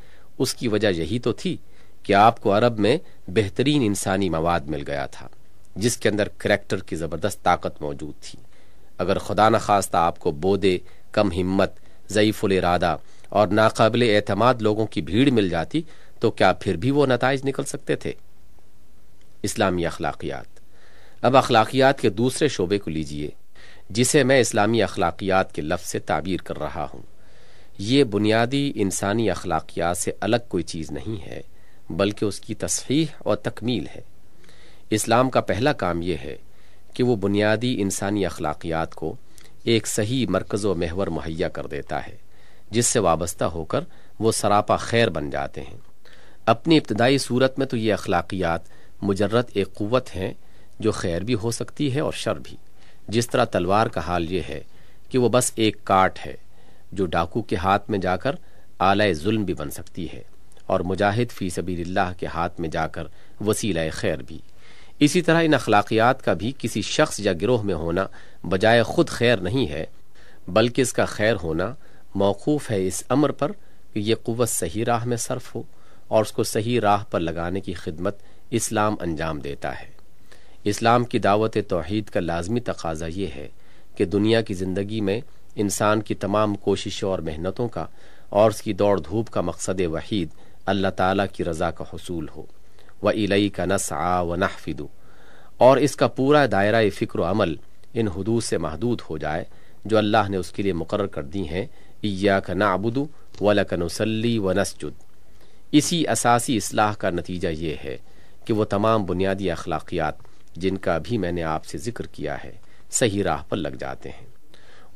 उसकी वजह यही तो थी कि आपको अरब में बेहतरीन इंसानी मवाद मिल गया था जिसके अंदर करैक्टर की ज़बरदस्त ताकत मौजूद थी अगर खुदा न खास्ता आपको बोदे कम हिम्मत जयफुल इरादा और नाकबिल एतमाद लोगों की भीड़ मिल जाती तो क्या फिर भी वो नतज निकल सकते थे इस्लामी अखलाकियात अब अखलाकियात के दूसरे शोबे को लीजिए जिसे मैं इस्लामी अखलाकियात के लफ्ज़ से ताबीर कर रहा हूँ ये बुनियादी इंसानी अखलाकियात से अलग कोई चीज़ नहीं है बल्कि उसकी तस्हीह और तकमील है इस्लाम का पहला काम यह है कि वो बुनियादी इंसानी अखलाकियात को एक सही मरकज़ व महवर मुहैया कर देता है जिससे वाबस्ता होकर वो सरापा खैर बन जाते हैं अपनी इब्तदाई सूरत में तो ये अखलाकियात मुजरत एक क़वत हैं जो खैर भी हो सकती है और शर भी जिस तरह तलवार का हाल यह है कि वह बस एक काट है जो डाकू के हाथ में जाकर आला जुल्म भी बन सकती है और मुजाहिद फ़ी सबीर के हाथ में जाकर वसीला खैर भी इसी तरह इन अखलाकियात का भी किसी शख्स या गिरोह में होना बजाय खुद खैर नहीं है बल्कि इसका खैर होना मौकूफ़ है इस अमर पर कि यह क़वत सही राह में सर्फ हो और उसको सही राह पर लगाने की खिदमत इस्लाम अंजाम देता है इस्लाम की दावत तोहद का लाजमी तकाजा ये है कि दुनिया की ज़िंदगी में इंसान की तमाम कोशिशों और मेहनतों का और उसकी दौड़ धूप का मकसद वहीद अल्लाह ताला की रज़ा का हसूल हो व इलई का आ व नहफिदू और इसका पूरा दायरा फ़िक्र अमल इन हदूद से महदूद हो जाए जो अल्लाह ने उसके लिए मुकर कर दी हैं या का नाबुदू व लकनसली व नसजुद इसी असासी असलाह का नतीजा ये है कि वह तमाम बुनियादी अखलाकियात जिनका भी मैंने आपसे जिक्र किया है सही राह पर लग जाते हैं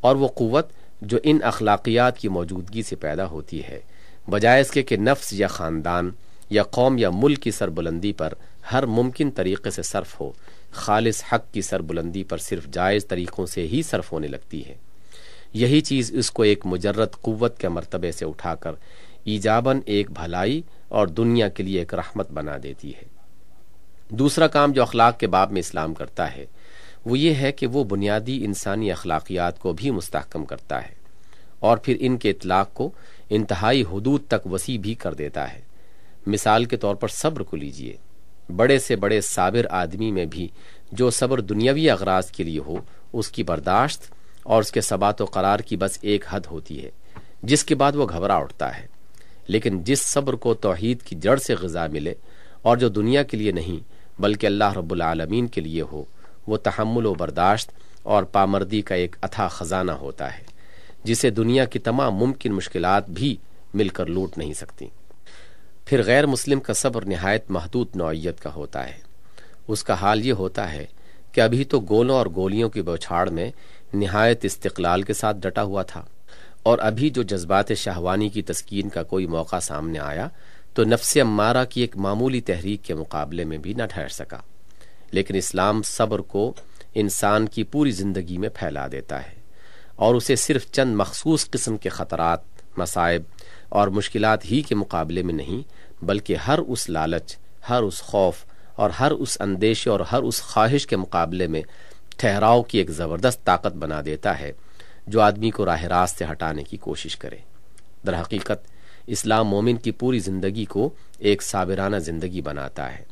और वह क़वत जो इन अखलाकियात की मौजूदगी से पैदा होती है बजाय इसके कि नफ्स या ख़ानदान या कौम या मुल्क की सरबुलंदी पर हर मुमकिन तरीके से सर्फ हो खालिस हक की सरबुलंदी पर सिर्फ जायज़ तरीक़ों से ही सर्फ होने लगती है यही चीज़ इसको एक मुजरत कुत के मरतबे से उठाकर ईजाबन एक भलाई और दुनिया के लिए एक रहमत बना देती है दूसरा काम जो अखलाक के बाब में इस्लाम करता है वो ये है कि वो बुनियादी इंसानी अखलाकियात को भी मुस्तकम करता है और फिर इनके इतलाक़ को इंतहाई हदूद तक वसी भी कर देता है मिसाल के तौर पर सब्र को लीजिए बड़े से बड़े साबिर आदमी में भी जो सब्र दुनियावी अगराज के लिए हो उसकी बर्दाश्त और उसके सबात करार की बस एक हद होती है जिसके बाद वो घबरा उठता है लेकिन जिस सब्र को तोहहीद की जड़ से गजा मिले और जो दुनिया के लिए नहीं बल्कि अल्लाह रबालमीन के लिए हो वह तहमुल व बर्दाश्त और पामर्दी का एक अथा खजाना होता है जिसे दुनिया की तमाम मुमकिन मुश्किल भी मिलकर लूट नहीं सकती फिर गैर मुस्लिम का सब्र नहायत महदूद नौयत का होता है उसका हाल ये होता है कि अभी तो गोलों और गोलियों की बौछाड़ में नहायत इस्तकलाल के साथ डटा हुआ था और अभी जो जज्बात शाहवानी की तस्कीन का कोई मौका सामने आया तो नफ्स अम्मारा की एक मामूली तहरीक के मुकाबले में भी न ठहर सका लेकिन इस्लाम सब्र को इंसान की पूरी जिंदगी में फैला देता है और उसे सिर्फ चंद मखसूस किस्म के ख़तरात मसायब और मुश्किल ही के मुकाबले में नहीं बल्कि हर उस लालच हर उस खौफ और हर उस अंदेशे और हर उस ख्वाहिश के मुकाबले में ठहराव की एक ज़बरदस्त ताकत बना देता है जो आदमी को राह रास्त से हटाने की कोशिश करे दर हकीकत इस्लाम मोमिन की पूरी ज़िंदगी को एक साबिराना ज़िंदगी बनाता है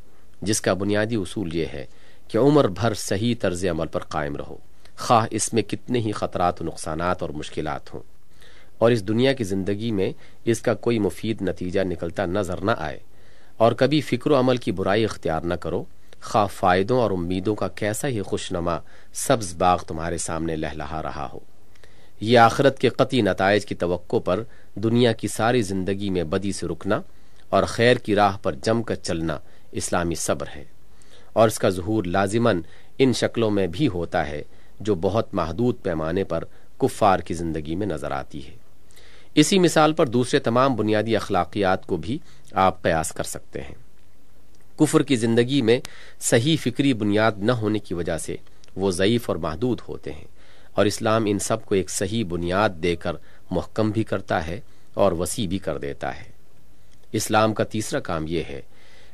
जिसका बुनियादी उसूल यह है कि उम्र भर सही तर्ज अमल पर कायम रहो खा इसमें कितने ही खतरात नुकसान और मुश्किल हों और इस दुनिया की जिंदगी में इसका कोई मुफीद नतीजा निकलता नजर न आए और कभी फिक्र अमल की बुराई अख्तियार न करो खा फायदों और उम्मीदों का कैसा ही खुशनुमा सब्ज बाग तुम्हारे सामने लहलहा रहा हो यह आखरत के कति नतज की तो पर दुनिया की सारी जिंदगी में बदी से रुकना और खैर की राह पर जमकर चलना इस्लामी सब्र है और इसका जहूर लाजिमन इन शक्लों में भी होता है जो बहुत महदूद पैमाने पर कुफ़ार की ज़िंदगी में नज़र आती है इसी मिसाल पर दूसरे तमाम बुनियादी अखलाकियात को भी आप कयास कर सकते हैं कुफर की ज़िंदगी में सही फिक्री बुनियाद न होने की वजह से वो ज़यीफ़ और महदूद होते हैं और इस्लाम इन सब को एक सही बुनियाद देकर महकम भी करता है और वसी भी कर देता है इस्लाम का तीसरा काम यह है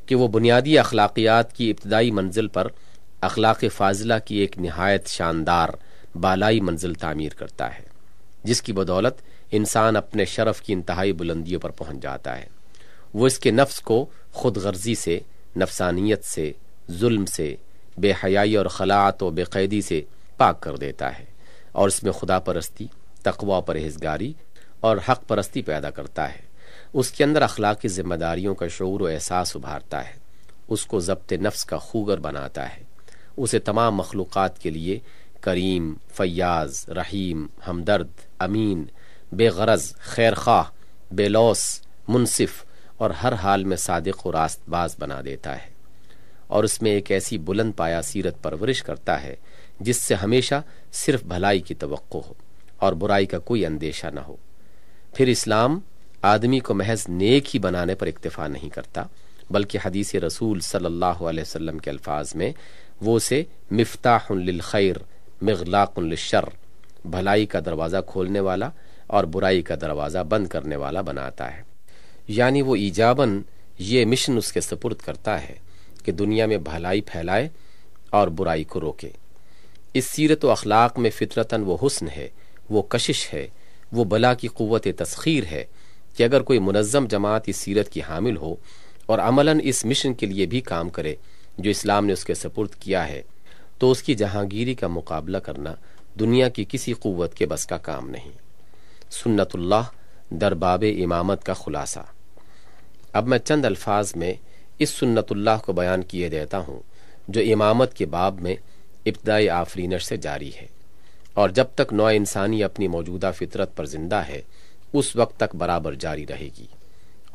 कि वह बुनियादी अखलाकियात की इब्तदाई मंजिल पर अखलाक फाजिला की एक नहायत शानदार बालाई मंजिल तामीर करता है जिसकी बदौलत इंसान अपने शरफ की इंतहाई बुलंदियों पर पहुंच जाता है वो इसके नफ्स को खुद गर्जी से नफसानियत से जुल्म से बेहयाई और खलात व बेकैदी से पाक कर देता है और इसमें खुदा परस्ती तकवा परहेजगारी और हक परस्ती पैदा करता है उसके अंदर अखलाकी जिम्मेदारियों का शौर व एहसास उभारता है उसको जब्त नफ्स का खूगर बनाता है उसे तमाम मखलूक़ात के लिए करीम फयाज रहीम हमदर्द अमीन बेगरज खैर खा बेलौस मुनसिफ और हर हाल में सादिक और रास्तबाज बना देता है और उसमें एक ऐसी बुलंद पाया सीरत परवरिश करता है जिससे हमेशा सिर्फ भलाई की तो हो और बुराई का कोई अंदेशा न हो फिर इस्लाम आदमी को महज नेक ही बनाने पर इक्तफा नहीं करता बल्कि हदीस रसूल सल्लल्लाहु अलैहि वसल्लम के अल्फाज में वो उसे मिफ्ताह खैर मिगलाकुल शर भलाई का दरवाज़ा खोलने वाला और बुराई का दरवाज़ा बंद करने वाला बनाता है यानी वो ईजाबन ये मिशन उसके सपुर्द करता है कि दुनिया में भलाई फैलाए और बुराई को रोके इस सीरत व अखलाक में फितरतन वो हुस्न है वो कशिश है वो बला की क़वत तस्खीर है कि अगर कोई मुनज़म जमात इस सीरत की हामिल हो और अमला इस मिशन के लिए भी काम करे जो इस्लाम ने उसके सपुर्द किया है तो उसकी जहांगीरी का मुकाबला करना दुनिया की किसी क़वत के बस का काम नहीं सुन्नतुल्लाह दरबाब इमामत का खुलासा अब मैं चंद अल्फाज में इस सुन्नतुल्लाह को बयान किए देता हूँ जो इमामत के बाब में इब्तदाई आफरीनश से जारी है और जब तक नौ इंसानी अपनी मौजूदा फितरत पर जिंदा है उस वक्त तक बराबर जारी रहेगी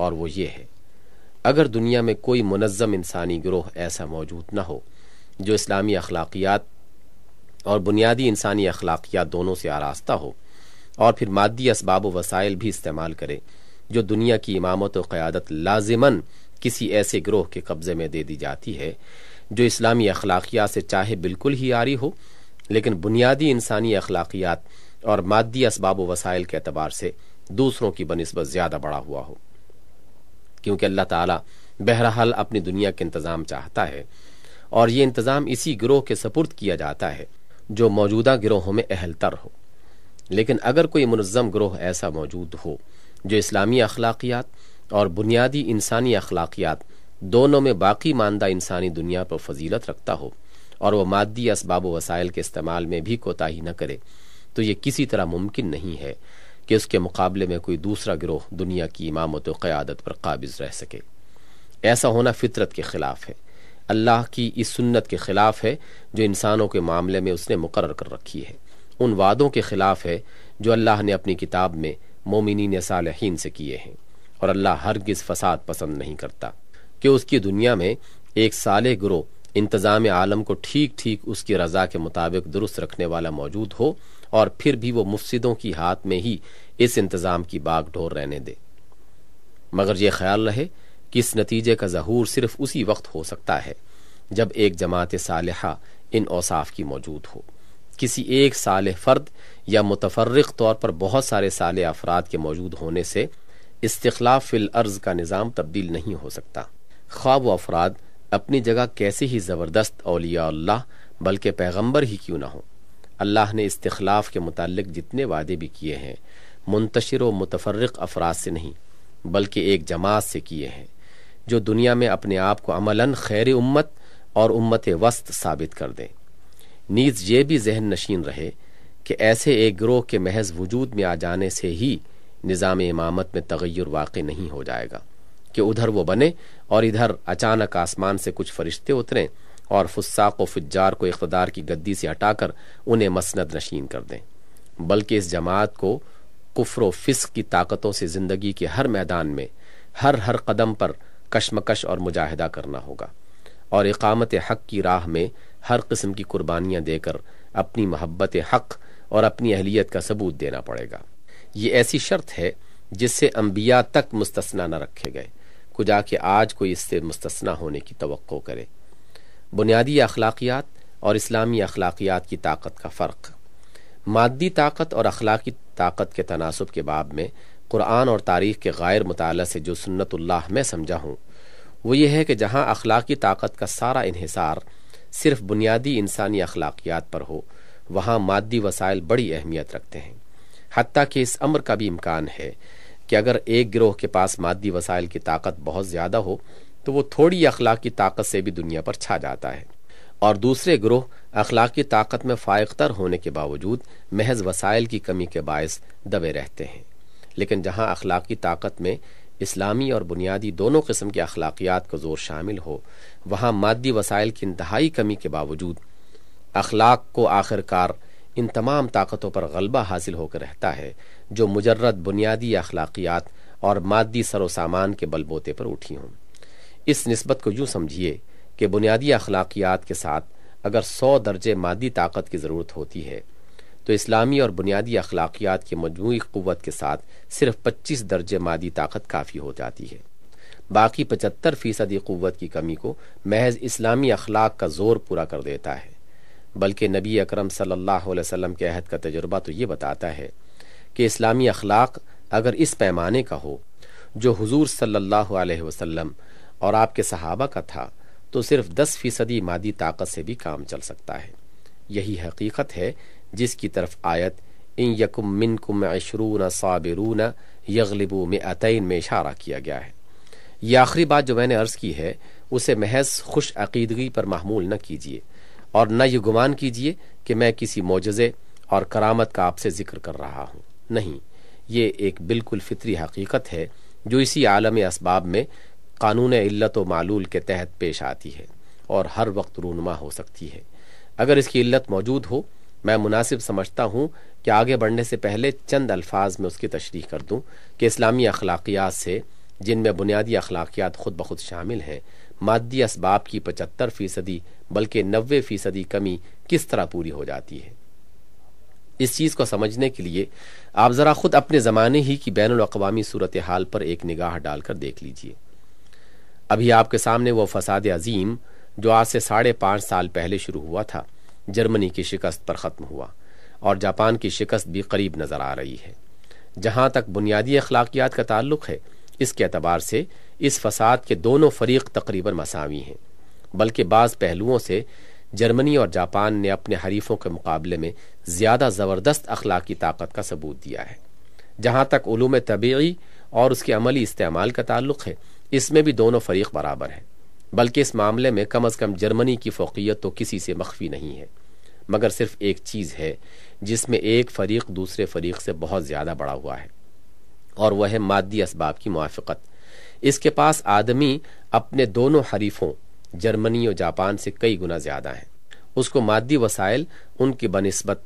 और वो ये है अगर दुनिया में कोई मुनज़म इंसानी गिरोह ऐसा मौजूद न हो जो इस्लामी अखलाकियात और बुनियादी इंसानी अखलाकियात दोनों से आरास्ता हो और फिर मादी इसबाब वसाइल भी इस्तेमाल करे जो दुनिया की इमामत और क़्यादत लाजिमन किसी ऐसे ग्रोह के कब्ज़े में दे दी जाती है जो इस्लामी अखलाकियात से चाहे बिल्कुल ही आरी हो लेकिन बुनियादी इंसानी अखलाकियात और मादी इसबाब वसाइल के अतबार से दूसरों की बनस्बत ज़्यादा बड़ा हुआ हो क्योंकि अल्लाह तला बहरहाल अपनी दुनिया के इंतज़ाम चाहता है और ये इंतज़ाम इसी ग्रोह के सपुर्द किया जाता है जो मौजूदा गिरोहों में अहलतर हो लेकिन अगर कोई मनज़म ग्रोह ऐसा मौजूद हो जो इस्लामी अखलाकियात और बुनियादी इंसानी अखलाकियात दोनों में बाकी मानदा इंसानी दुनिया पर फजीलत रखता हो और वह मादी इसबाब वसाइल के इस्तेमाल में भी कोताही न करे तो ये किसी तरह मुमकिन नहीं है कि उसके मुकाबले में कोई दूसरा ग्रोह दुनिया की इमामत क़्यादत पर काबिज रह सके ऐसा होना फितरत के खिलाफ है अल्लाह की इस सुन्नत के खिलाफ है जो इंसानों के मामले में उसने मुकर कर रखी है उन वादों के खिलाफ है जो अल्लाह ने अपनी किताब में मोमिन सालहीन से किए हैं और अल्लाह हरगिज फसाद पसंद नहीं करता कि उसकी दुनिया में एक साले ग्रोह इंतज़ाम आलम को ठीक ठीक उसकी रजा के मुताबिक दुरुस्त रखने वाला मौजूद हो और फिर भी वो मुफसिदों की हाथ में ही इस इंतज़ाम की बागडोर रहने दे मगर ये ख्याल रहे कि इस नतीजे का जहूर सिर्फ उसी वक्त हो सकता है जब एक जमात सालहा इन औसाफ की मौजूद हो किसी एक साल फ़र्द या मुतफरक तौर पर बहुत सारे साल अफराद के मौजूद होने से इस्तलाफिल अर्ज का निज़ाम तब्दील नहीं हो सकता ख्वाब व अफराद अपनी जगह कैसे ही ज़बरदस्त अलिया बल्कि पैगम्बर ही क्यों ना हो अल्लाह ने इस्तलाफ के मुतल जितने वादे भी किए हैं मुंतशर व मुतफरक अफराद से नहीं बल्कि एक जमात से किए हैं जो दुनिया में अपने आप को अमला खैर उम्मत और उम्मत वस्त साबित कर दें नीज ये भी जहन नशीन रहे कि ऐसे एक गिरोह के महज वजूद में आ जाने से ही निज़ाम इमामत में तगैर वाक़ नहीं हो जाएगा कि उधर वो बने और इधर अचानक आसमान से कुछ फरिश्ते उतरें और फुस्साक व फुज्जार को इकतदार की गद्दी से हटाकर उन्हें मसनद नशीन कर दें बल्कि इस जमात को कुफ्र व फिस्क की ताकतों से ज़िंदगी के हर मैदान में हर हर कदम पर कशमकश और मुजाहिदा करना होगा और इकामत हक की राह में हर किस्म की कुर्बानियां देकर अपनी मोहब्बत हक और अपनी अहलियत का सबूत देना पड़ेगा ये ऐसी शर्त है जिससे अम्बिया तक मुस्तना न रखे गए कुजा के आज कोई इससे मुस्तना होने की तो करे बुनियादी अखलाकियात और इस्लामी अखलाकियात की ताकत का फ़र्क मादी ताकत और अखलाकी ताकत के तनासब के बाब में कुरान और तारीख़ के गैर मुताल से जो सुन्नत में समझा हूँ वो ये है कि जहाँ अखलाकी ताकत का सारा इहिसार सिर्फ बुनियादी इंसानी अखलाकियात पर हो वहाँ मादी वसायल बड़ी अहमियत रखते हैं हती कि इस अमर का भी इम्कान है कि अगर एक गिरोह के पास मादी वसायल की ताकत बहुत ज़्यादा हो तो वो थोड़ी अखलाकी ताकत से भी दुनिया पर छा जाता है और दूसरे ग्रोह अखलाकी ताकत में फ़ायकतर होने के बावजूद महज वसायल की कमी के बायस दबे रहते हैं लेकिन जहां अखलाकी ताकत में इस्लामी और बुनियादी दोनों किस्म के अखलाकियात का जोर शामिल हो वहाँ मादी वसाइल की इंतहाई कमी के बावजूद अखलाक को आखिरकार इन तमाम ताकतों पर गलबा हासिल होकर रहता है जो मुजरद बुनियादी अखलाकियात और मादी सरोसामान के बलबोते पर उठी हों इस नस्बत को यूं समझिए कि बुनियादी अखलाकियात के साथ अगर सौ दर्जे मादी ताकत की ज़रूरत होती है तो इस्लामी और बुनियादी अखलाकियात की मजमू क़वत के साथ सिर्फ पच्चीस दर्जे मादी ताकत काफ़ी हो जाती है बाकी पचहत्तर फीसदी क़वत की कमी को महज इस्लामी अखलाक का जोर पूरा कर देता है बल्कि नबी अक्रम सल्लल्लाहु के अहद का तजुर्बा तो ये बताता है कि इस्लामी अखलाक अगर इस पैमाने का हो जो हजूर सल्ला वसलम और आपके सहाबा का था तो सिर्फ दस फीसदी मादी ताकत से भी काम चल सकता है यही हकीकत है जिसकी तरफ आयत इन यकुम मिनकुम अशरून साबिरून यगलिबू में अतैन में इशारा किया गया है ये आखिरी बात जो मैंने अर्ज की है उसे महज खुश अकीदगी पर मामूल न कीजिए और न ये गुमान कीजिए कि मैं किसी मोजे और करामत का आपसे जिक्र कर रहा हूँ नहीं ये एक बिल्कुल फितरी हकीकत है जो इसी आलम इसबाब में कानून इल्लत व मालूल के तहत पेश आती है और हर वक्त रूनमा हो सकती है अगर इसकी इल्लत मौजूद हो मैं मुनासिब समझता हूँ कि आगे बढ़ने से पहले चंद अल्फाज में उसकी तशरी कर दूँ कि इस्लामी अखलाकियात से जिनमें बुनियादी अखलाकियात खुद ब खुद शामिल हैं मादी इसबाब की पचहत्तर फीसदी बल्कि नबे फीसदी कमी किस तरह पूरी हो जाती है इस चीज़ को समझने के लिए आप ज़रा खुद अपने ज़माने ही की बैन अवी सूरत हाल पर एक निगाह डालकर देख लीजिए अभी आपके सामने वह फसाद अजीम जो आज से साढ़े पाँच साल पहले शुरू हुआ था जर्मनी की शिकस्त पर ख़त्म हुआ और जापान की शिकस्त भी करीब नज़र आ रही है जहाँ तक बुनियादी अखलाकियात का ताल्लुक है इसके अतबार से इस फसाद के दोनों फरीक तकरीबन मसावी हैं बल्कि बाज़ पहलुओं से जर्मनी और जापान ने अपने हरीफों के मुकाबले में ज़्यादा ज़बरदस्त अखलाक ताकत का सबूत दिया है जहां तक उलूम तबी और उसके अमली इस्तेमाल का ताल्लुक है इसमें भी दोनों फरीक बराबर है बल्कि इस मामले में कम अज़ कम जर्मनी की फोकियत तो किसी से मख्फी नहीं है मगर सिर्फ एक चीज़ है जिसमें एक फ़रीक दूसरे फरीक से बहुत ज़्यादा बड़ा हुआ है और वह है मादी इसबाब की मुआफ़त इसके पास आदमी अपने दोनों हरीफों जर्मनी और जापान से कई गुना ज़्यादा हैं उसको मादी वसाइल उनकी बनस्बत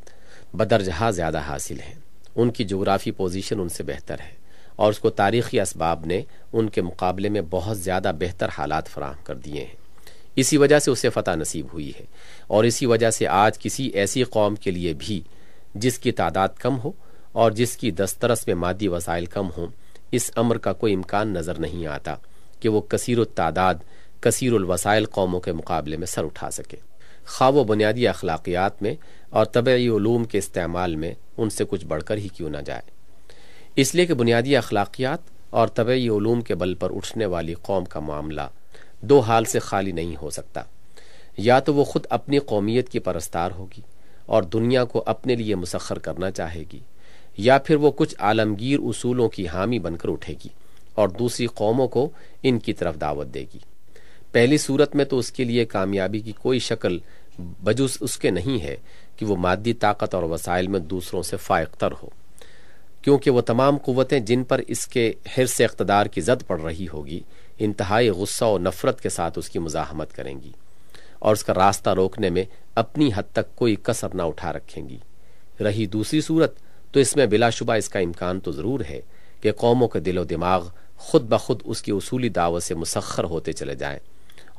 बदरजहा ज़्यादा हासिल हैं उनकी जोग्राफ़ी पोजीशन उनसे बेहतर है और उसको तारीखी इसबाब ने उनके मुकाबले में बहुत ज़्यादा बेहतर हालात फराहम कर दिए हैं इसी वजह से उसे फ़तह नसीब हुई है और इसी वजह से आज किसी ऐसी कौम के लिए भी जिसकी तादाद कम हो और जिसकी दस्तरस में मादी वसाइल कम हों इस अमर का कोई इम्कान नज़र नहीं आता कि वो कसीर तादाद कसीर वसाइल कौमों के मुकाबले में सर उठा सके खा वो बुनियादी अखलाकियात में और तबीम के इस्तेमाल में उनसे कुछ बढ़कर ही क्यों ना जाए इसलिए कि बुनियादी अखलाकियात और तबीम के बल पर उठने वाली कौम का मामला दो हाल से खाली नहीं हो सकता या तो वो खुद अपनी कौमियत की परस्तार होगी और दुनिया को अपने लिए मुसखर करना चाहेगी या फिर वो कुछ आलमगीर उसूलों की हामी बनकर उठेगी और दूसरी कौमों को इनकी तरफ दावत देगी पहली सूरत में तो उसके लिए कामयाबी की कोई शक्ल बजुस उसके नहीं है कि वो मादी ताकत और वसाइल में दूसरों से फ़ायतर हो क्योंकि वह तमाम क़वतें जिन पर इसके हिर से इकतदार की जद पड़ रही होगी इंतहाई गुस्सा और नफ़रत के साथ उसकी मुजाहमत करेंगी और उसका रास्ता रोकने में अपनी हद तक कोई कसर ना उठा रखेंगी रही दूसरी सूरत तो इसमें बिलाशुबा इसका इम्कान तो ज़रूर है कि कौमों के दिलो दिमाग खुद ब खुद उसकी उसूली दावत से मुसखर होते चले जाए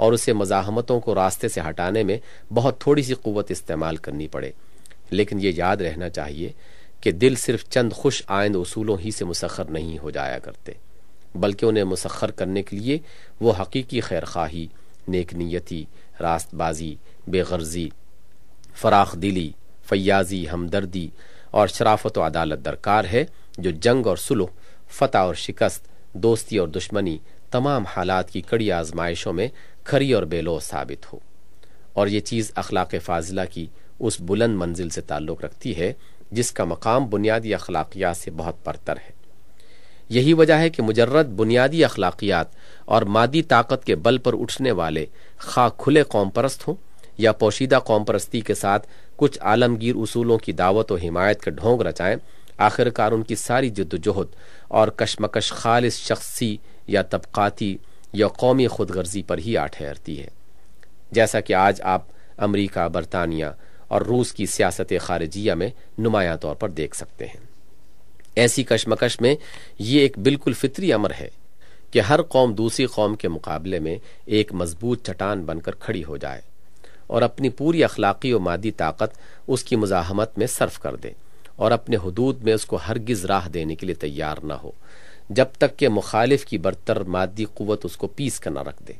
और उसे मज़ाहमतों को रास्ते से हटाने में बहुत थोड़ी सी क़वत इस्तेमाल करनी पड़े लेकिन ये याद रहना चाहिए कि दिल सिर्फ चंद खुश आयद उसूलों ही से मुसखर नहीं हो जाया करते बल्कि उन्हें मुसखर करने के लिए वो हकीकी खैर खाही नेक रास्तबाजी बेगर्जी फराख दिली फयाजी हमदर्दी और शराफत और अदालत दरकार है जो जंग और सुलह फतह और शिकस्त दोस्ती और दुश्मनी तमाम हालात की कड़ी आजमाइशों में खरी और बेलो साबित हो और ये चीज़ अखलाक फाजिला की उस बुलंद मंजिल से ताल्लुक़ रखती है जिसका मकाम बुनियादी अखलाकियात से बहुत परतर है यही वजह है कि मुजर्रद बुनियादी अखलाकियात और मादी ताकत के बल पर उठने वाले खा खुले कौम परस्त हों या पोशीदा कौम परस्ती के साथ कुछ आलमगीर उसूलों की दावत और हिमायत के ढोंग रचाएं आखिरकार उनकी सारी जद्दोजहद और कशमकश खालिश शख्सी या तबकाती या कौमी खुदगर्जी पर ही आ ठहरती है जैसा कि आज आप अमरीका बरतानिया और रूस की सियासत खारजिया में नुमाया तौर पर देख सकते हैं ऐसी कशमकश में ये एक बिल्कुल फितरी अमर है कि हर कौम दूसरी कौम के मुकाबले में एक मजबूत चटान बनकर खड़ी हो जाए और अपनी पूरी अखलाकी और मादी ताकत उसकी मुजाहमत में सर्फ कर दे और अपने हदूद में उसको हरगिज राह देने के लिए तैयार ना हो जब तक के मुखालिफ की बरतर मादी कुत उसको पीस कर न रख दे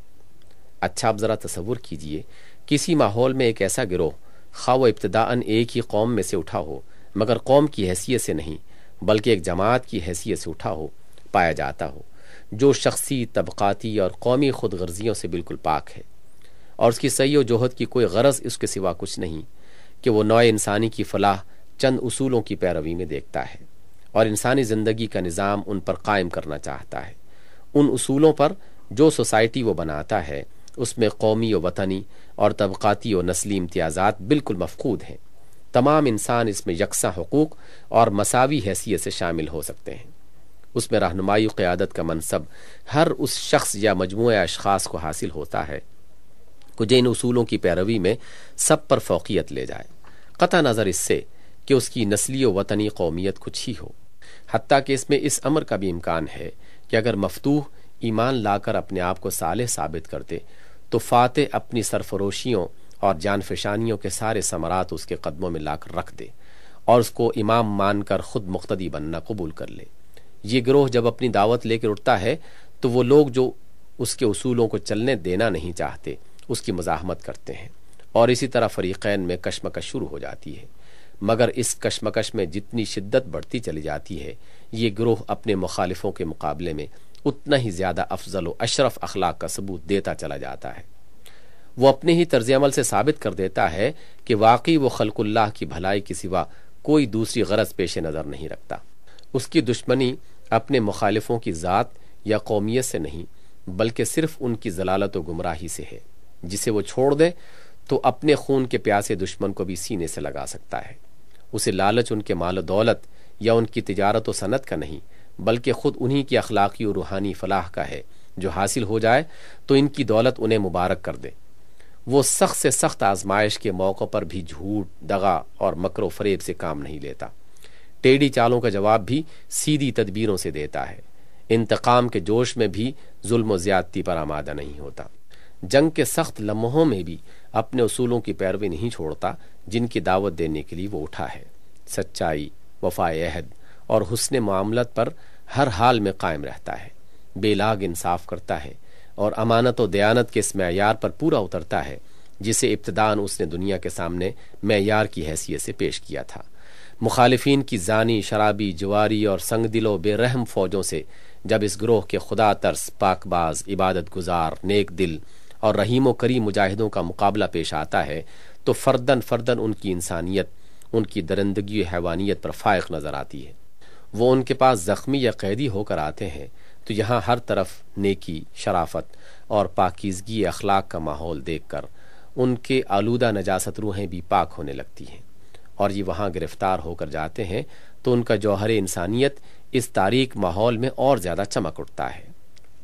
अच्छा आप ज़रा तस्वुर कीजिए किसी माहौल में एक ऐसा गिरोह खा व इब्तदान एक ही कौम में से उठा हो मगर कौम की हैसियत से नहीं बल्कि एक जमात की हैसियत से उठा हो पाया जाता हो जो शख्सी तबक़ाती और कौमी खुद गर्जियों से बिल्कुल पाक है और उसकी सही व जोहद की कोई गरज इसके सिवा कुछ नहीं कि वो नौ इंसानी की फलाह चंद उसूलों की पैरवी में देखता है और इंसानी ज़िंदगी का निज़ाम उन पर कायम करना चाहता है उन उसूलों पर जो सोसाइटी वो बनाता है उसमें कौमी व वतनी और तबक़ाती व नस्ली इम्तियाज़ात बिल्कुल मफकूद हैं तमाम इंसान इसमें यकसा हकूक़ और मसावी हैसियत से शामिल हो सकते हैं उसमें रहनुमाई क़्यादत का मनसब हर उस शख्स या मजमू अशास को हासिल होता है को जिन उसूलों की पैरवी में सब पर फोकियत ले जाए क़त नज़र इससे कि उसकी नस्ली वतनी कौमियत कुछ ही हो हती कि इसमें इस अमर का भी इम्कान है कि अगर मफतूह ईमान लाकर अपने आप को साले साबित करते तो फ़ातह अपनी सरफरोशियों और जानफशानियों के सारे समरात उसके कदमों में लाकर रख दे और उसको इमाम मानकर खुद मुख्तदी बनना कबूल कर ले ये ग्रोह जब अपनी दावत लेकर उठता है तो वो लोग जो उसके उसूलों को चलने देना नहीं चाहते उसकी मजाहमत करते हैं और इसी तरह फरीक़ैन में कश्मकश शुरू हो जाती है मगर इस कश्मकश में जितनी शिद्दत बढ़ती चली जाती है ये ग्रोह अपने मुखालिफों के मुकाबले में उतना ही ज़्यादा अफजल व अशरफ अखलाक का सबूत देता चला जाता है वो अपने ही तर्ज अमल से साबित कर देता है कि वाकई वो खलकुल्लाह की भलाई के सिवा कोई दूसरी गरज पेश नज़र नहीं रखता उसकी दुश्मनी अपने मुखालफों की ज़ात या कौमियत से नहीं बल्कि सिर्फ उनकी जलालत व गुमराही से है जिसे वो छोड़ दे तो अपने खून के प्यासे दुश्मन को भी सीने से लगा सकता है उसे लालच उनके माल दौलत या उनकी तिजारत व सनत का नहीं बल्कि खुद उन्हीं की अखलाकी और रूहानी फलाह का है जो हासिल हो जाए तो इनकी दौलत उन्हें मुबारक कर दे वो सख्त से सख्त आजमाइश के मौक़ों पर भी झूठ दगा और मकर फरेब से काम नहीं लेता टेढ़ी चालों का जवाब भी सीधी तदबीरों से देता है इंतकाम के जोश में भी जुल्म ज़्यादती पर आमादा नहीं होता जंग के सख्त लम्हों में भी अपने उसूलों की पैरवी नहीं छोड़ता जिनकी दावत देने के लिए वो उठा है सच्चाई वफाए अहद और हुसन मामलत पर हर हाल में कायम रहता है बेलाग इंसाफ करता है और अमानत और दयानत के इस मैार पर पूरा उतरता है जिसे इब्तदान उसने दुनिया के सामने मैार की हैसियत से पेश किया था मुखालफी की जानी शराबी जुआरी और संग दिलो बेरहम फौजों से जब इस ग्रोह के खुदा तर्स पाकबाज इबादत गुजार नेक दिल और रहीम व करी मुजाहिदों का मुकाबला पेश आता है तो फर्दन फर्दन उनकी इंसानियत उनकी दरंदगी हैवानियत पर फायक नज़र आती है वो उनके पास ज़ख्मी या कैदी होकर आते हैं तो यहाँ हर तरफ नेकी शराफत और पाकिजगी अखलाक का माहौल देख कर उनके आलूदा नजासत रूहें भी पाक होने लगती हैं और ये वहाँ गिरफ्तार होकर जाते हैं तो उनका जौहर इंसानियत इस तारीख माहौल में और ज़्यादा चमक उठता है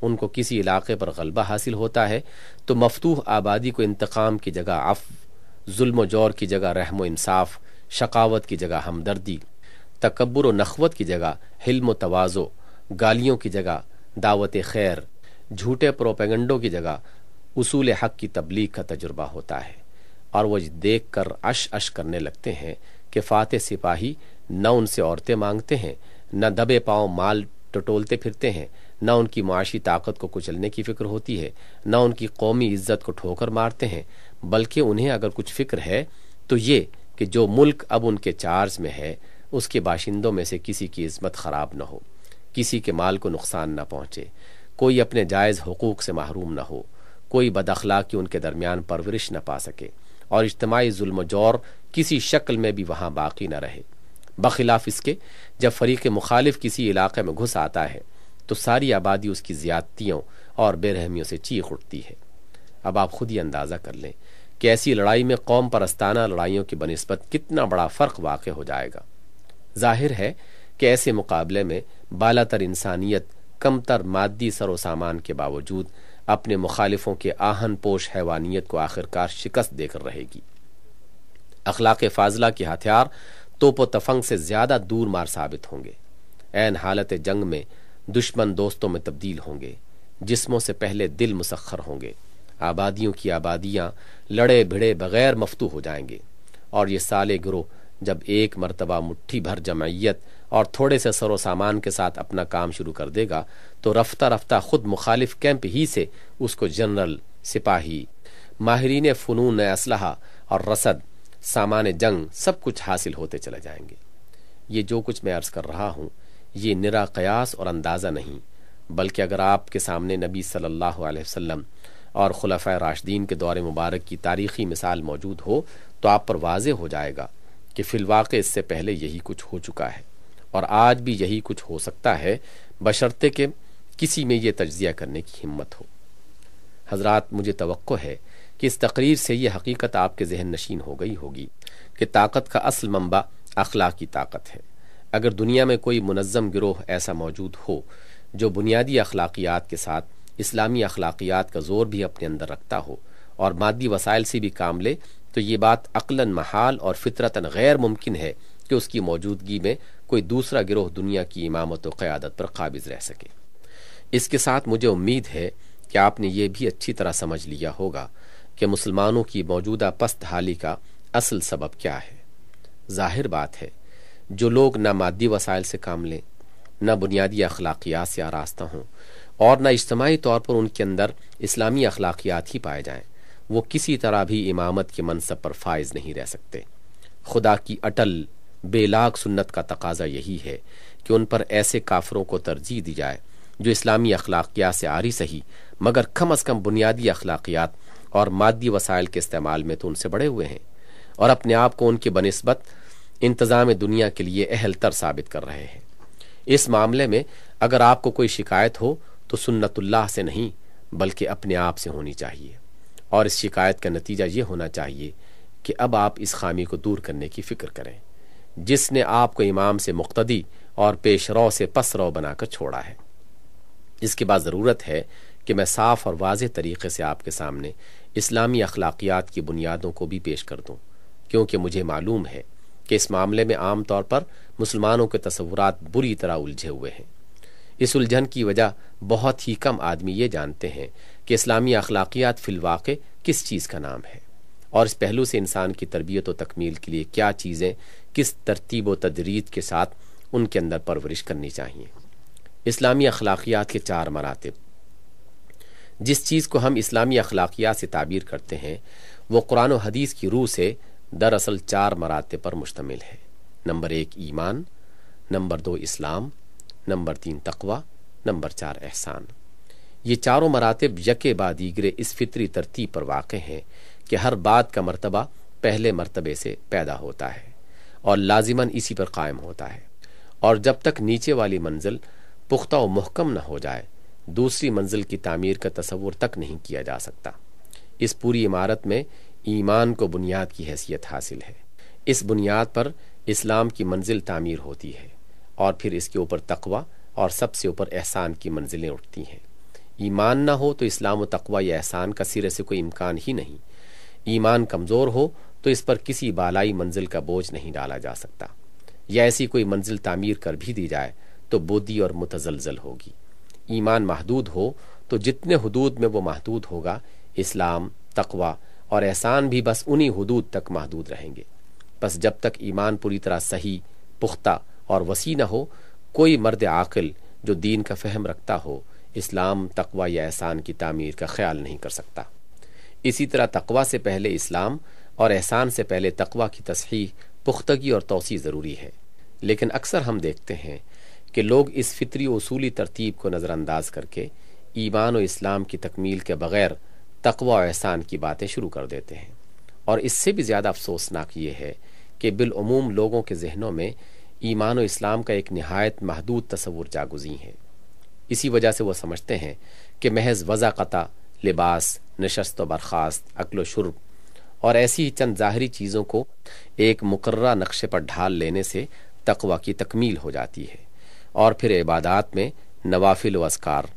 उनको किसी इलाके पर गलबा हासिल होता है तो मफतूह आबादी को इंतकाम की जगह अफ जुल्म की जगह रहमो इंसाफ शकावत की जगह हमदर्दी तकबर व नखवत की जगह हिल्म तोज़ो गालियों की जगह दावत खैर झूठे प्रोपेगेंडों की जगह उसूल हक की तबलीग का तजुर्बा होता है और वह देख कर अश अश करने लगते हैं कि फात सिपाही न उनसे औरतें मांगते हैं न दबे पाओ माल टटोलते फिरते हैं न उनकी माशी ताकत को कुचलने की फिक्र होती है न उनकी कौमी इज्जत को ठोकर मारते हैं बल्कि उन्हें अगर कुछ फिक्र है तो ये कि जो मुल्क अब उनके चार्ज में है उसके बाशिंदों में से किसी की इज्जत खराब न हो किसी के माल को नुकसान न पहुंचे कोई अपने जायज़ हकूक़ से महरूम न हो कोई बदखला की उनके दरमियान परवरिश न पा सके और इज्तमाही जुल्म जौर किसी शक्ल में भी वहाँ बाकी न रहे बखिलाफ इसके जब फरीक मुखालिफ किसी इलाके में घुस आता है तो सारी आबादी उसकी ज्यादतियों और बेरहमियों से चीख उठती है अब आप खुद ही अंदाज़ा कर लें कि ऐसी लड़ाई में कौम परस्ताना लड़ाइयों की बनस्बत कितना बड़ा फ़र्क वाक़ हो जाएगा जाहिर है कि ऐसे मुकाबले में बाला तर इंसानियत कमतर मादी सरो सामान के बावजूद अपने मुखालिफों के आहन पोश हैवानियत को आखिरकार शिकस्त देकर रहेगी अखलाक फाजला के हथियार तोपो तफंग से ज़्यादा दूर मार साबित होंगे एन हालत जंग में दुश्मन दोस्तों में तब्दील होंगे जिस्मों से पहले दिल मुसखर होंगे आबादियों की आबादियां लड़े भिड़े बगैर मफतू हो जाएंगे और ये साले ग्रोह जब एक मरतबा मुट्ठी भर जमैत और थोड़े से सरो सामान के साथ अपना काम शुरू कर देगा तो रफ्ता रफ्ता खुद मुखालिफ कैंप ही से उसको जनरल सिपाही माहरीन फ़नून असल और रसद सामान जंग सब कुछ हासिल होते चले जाएंगे ये जो कुछ मैं अर्ज कर रहा हूँ ये निरा कयास और अंदाज़ा नहीं बल्कि अगर आपके सामने नबी सल्लल्लाहु अलैहि वसल्लम और खुलफ़ राशदीन के दौर मुबारक की तारीख़ी मिसाल मौजूद हो तो आप पर वाज हो जाएगा कि फिलवाक़ इससे पहले यही कुछ हो चुका है और आज भी यही कुछ हो सकता है बशर्ते के किसी में ये तजिया करने की हिम्मत हो हजरत मुझे तो है कि इस तकरीर से ये हकीकत आपके जहन नशीन हो गई होगी कि ताकत का असल मंबा अखलाकी ताकत है अगर दुनिया में कोई मुनज़म गिरोह ऐसा मौजूद हो जो बुनियादी अखलाकियात के साथ इस्लामी अखलाकियात का ज़ोर भी अपने अंदर रखता हो और मादी वसायल से भी काम ले तो ये बात अक्ला महाल और फितरता गैर मुमकिन है कि उसकी मौजूदगी में कोई दूसरा गिरोह दुनिया की इमामत व क़्यादत पर काबिज रह सके इसके साथ मुझे उम्मीद है कि आपने ये भी अच्छी तरह समझ लिया होगा कि मुसलमानों की मौजूदा पस्त हाली का असल सबब क्या है जाहिर बात है जो लोग ना मादी वसाइल से काम लें ना बुनियादी अखलाकियात से आरास्ता हों और ना इज्तमाही तौर पर उनके अंदर इस्लामी अखलाकियात ही पाए जाएं वो किसी तरह भी इमामत के मनसब पर फायज नहीं रह सकते खुदा की अटल बेलाग सुन्नत का तकाजा यही है कि उन पर ऐसे काफरों को तरजीह दी जाए जो इस्लामी अखलाकियात से आरी सही मगर कम अज़ कम बुनियादी अखलाकियात और मादी वसाइल के इस्तेमाल में तो उनसे बड़े हुए हैं और अपने आप को उनके बनस्बत इंतज़ाम दुनिया के लिए अहलतर साबित कर रहे हैं इस मामले में अगर आपको कोई शिकायत हो तो सुन्नतुल्लाह से नहीं बल्कि अपने आप से होनी चाहिए और इस शिकायत का नतीजा ये होना चाहिए कि अब आप इस खामी को दूर करने की फ़िक्र करें जिसने आपको इमाम से मुख्तदी और पेश रो से पस रौ बनाकर छोड़ा है इसके बाद ज़रूरत है कि मैं साफ और वाज तरीके से आपके सामने इस्लामी अखलाकियात की बुनियादों को भी पेश कर दूँ क्योंकि मुझे मालूम है कि इस मामले में आमतौर पर मुसलमानों के तस्वुरा बुरी तरह उलझे हुए हैं इस उलझन की वजह बहुत ही कम आदमी ये जानते हैं कि इस्लामी अखलाकियात फिलवाक़ किस चीज़ का नाम है और इस पहलू से इंसान की तरबियत व तकमील के लिए क्या चीज़ें किस तरतीब व तदरीद के साथ उनके अंदर परवरिश करनी चाहिए इस्लामी अखलाकियात के चार मरातब जिस चीज़ को हम इस्लामी अखलाकियात से ताबीर करते हैं वो कुरान हदीस की रूह से दरअसल चार मराते पर मुश्तमिल है नंबर एक ईमान नंबर दो इस्लाम नंबर तीन तकवा नंबर चार एहसान ये चारों मरातब यके बाद ईगरे इस फितरी तरतीब पर वाक़ हैं कि हर बात का मरतबा पहले मरतबे से पैदा होता है और लाजिमन इसी पर कायम होता है और जब तक नीचे वाली मंजिल पुख्ता व महकम न हो जाए दूसरी मंजिल की तामीर का तस्वुर तक नहीं किया जा सकता इस पूरी इमारत में ईमान को बुनियाद की हैसियत हासिल है इस बुनियाद पर इस्लाम की मंजिल तामीर होती है और फिर इसके ऊपर तकवा और सबसे ऊपर एहसान की मंजिलें उठती हैं ईमान ना हो तो इस्लाम व तकवा या एहसान का सिरे से कोई इम्कान ही नहीं ईमान कमज़ोर हो तो इस पर किसी बालाई मंजिल का बोझ नहीं डाला जा सकता या ऐसी कोई मंजिल तामीर कर भी दी जाए तो बोदी और मुतजलजल होगी ईमान महदूद हो तो जितने हदूद में वो महदूद होगा इस्लाम तकवा और एहसान भी बस उन्हीं हदूद तक महदूद रहेंगे बस जब तक ईमान पूरी तरह सही पुख्ता और वसी न हो कोई मर्द आकिल जो दीन का फहम रखता हो इस्लाम तकवा या एहसान की तामीर का ख्याल नहीं कर सकता इसी तरह तकवा से पहले इस्लाम और एहसान से पहले तकवा की तस्ही पुख्तगी और तोसी ज़रूरी है लेकिन अक्सर हम देखते हैं कि लोग इस फितरी असूली तरतीब को नज़रअंदाज करके ईमान और इस्लाम की तकमील के बगैर तकवा एहसान की बातें शुरू कर देते हैं और इससे भी ज़्यादा अफसोसनाक ये है कि बिलूम लोगों के जहनों में ईमान और इस्लाम का एक नहायत महदूद तस्वूर जागुजी है इसी वजह से वह समझते हैं कि महज वज़ाक़ता लिबास नशस्त बरखास्त बर्खास्त शुरब और ऐसी ही चंद ज़ाहरी चीज़ों को एक मुकर्रा नक्शे पर ढाल लेने से तकवा की तकमील हो जाती है और फिर इबादात में नवाफिल वस्कार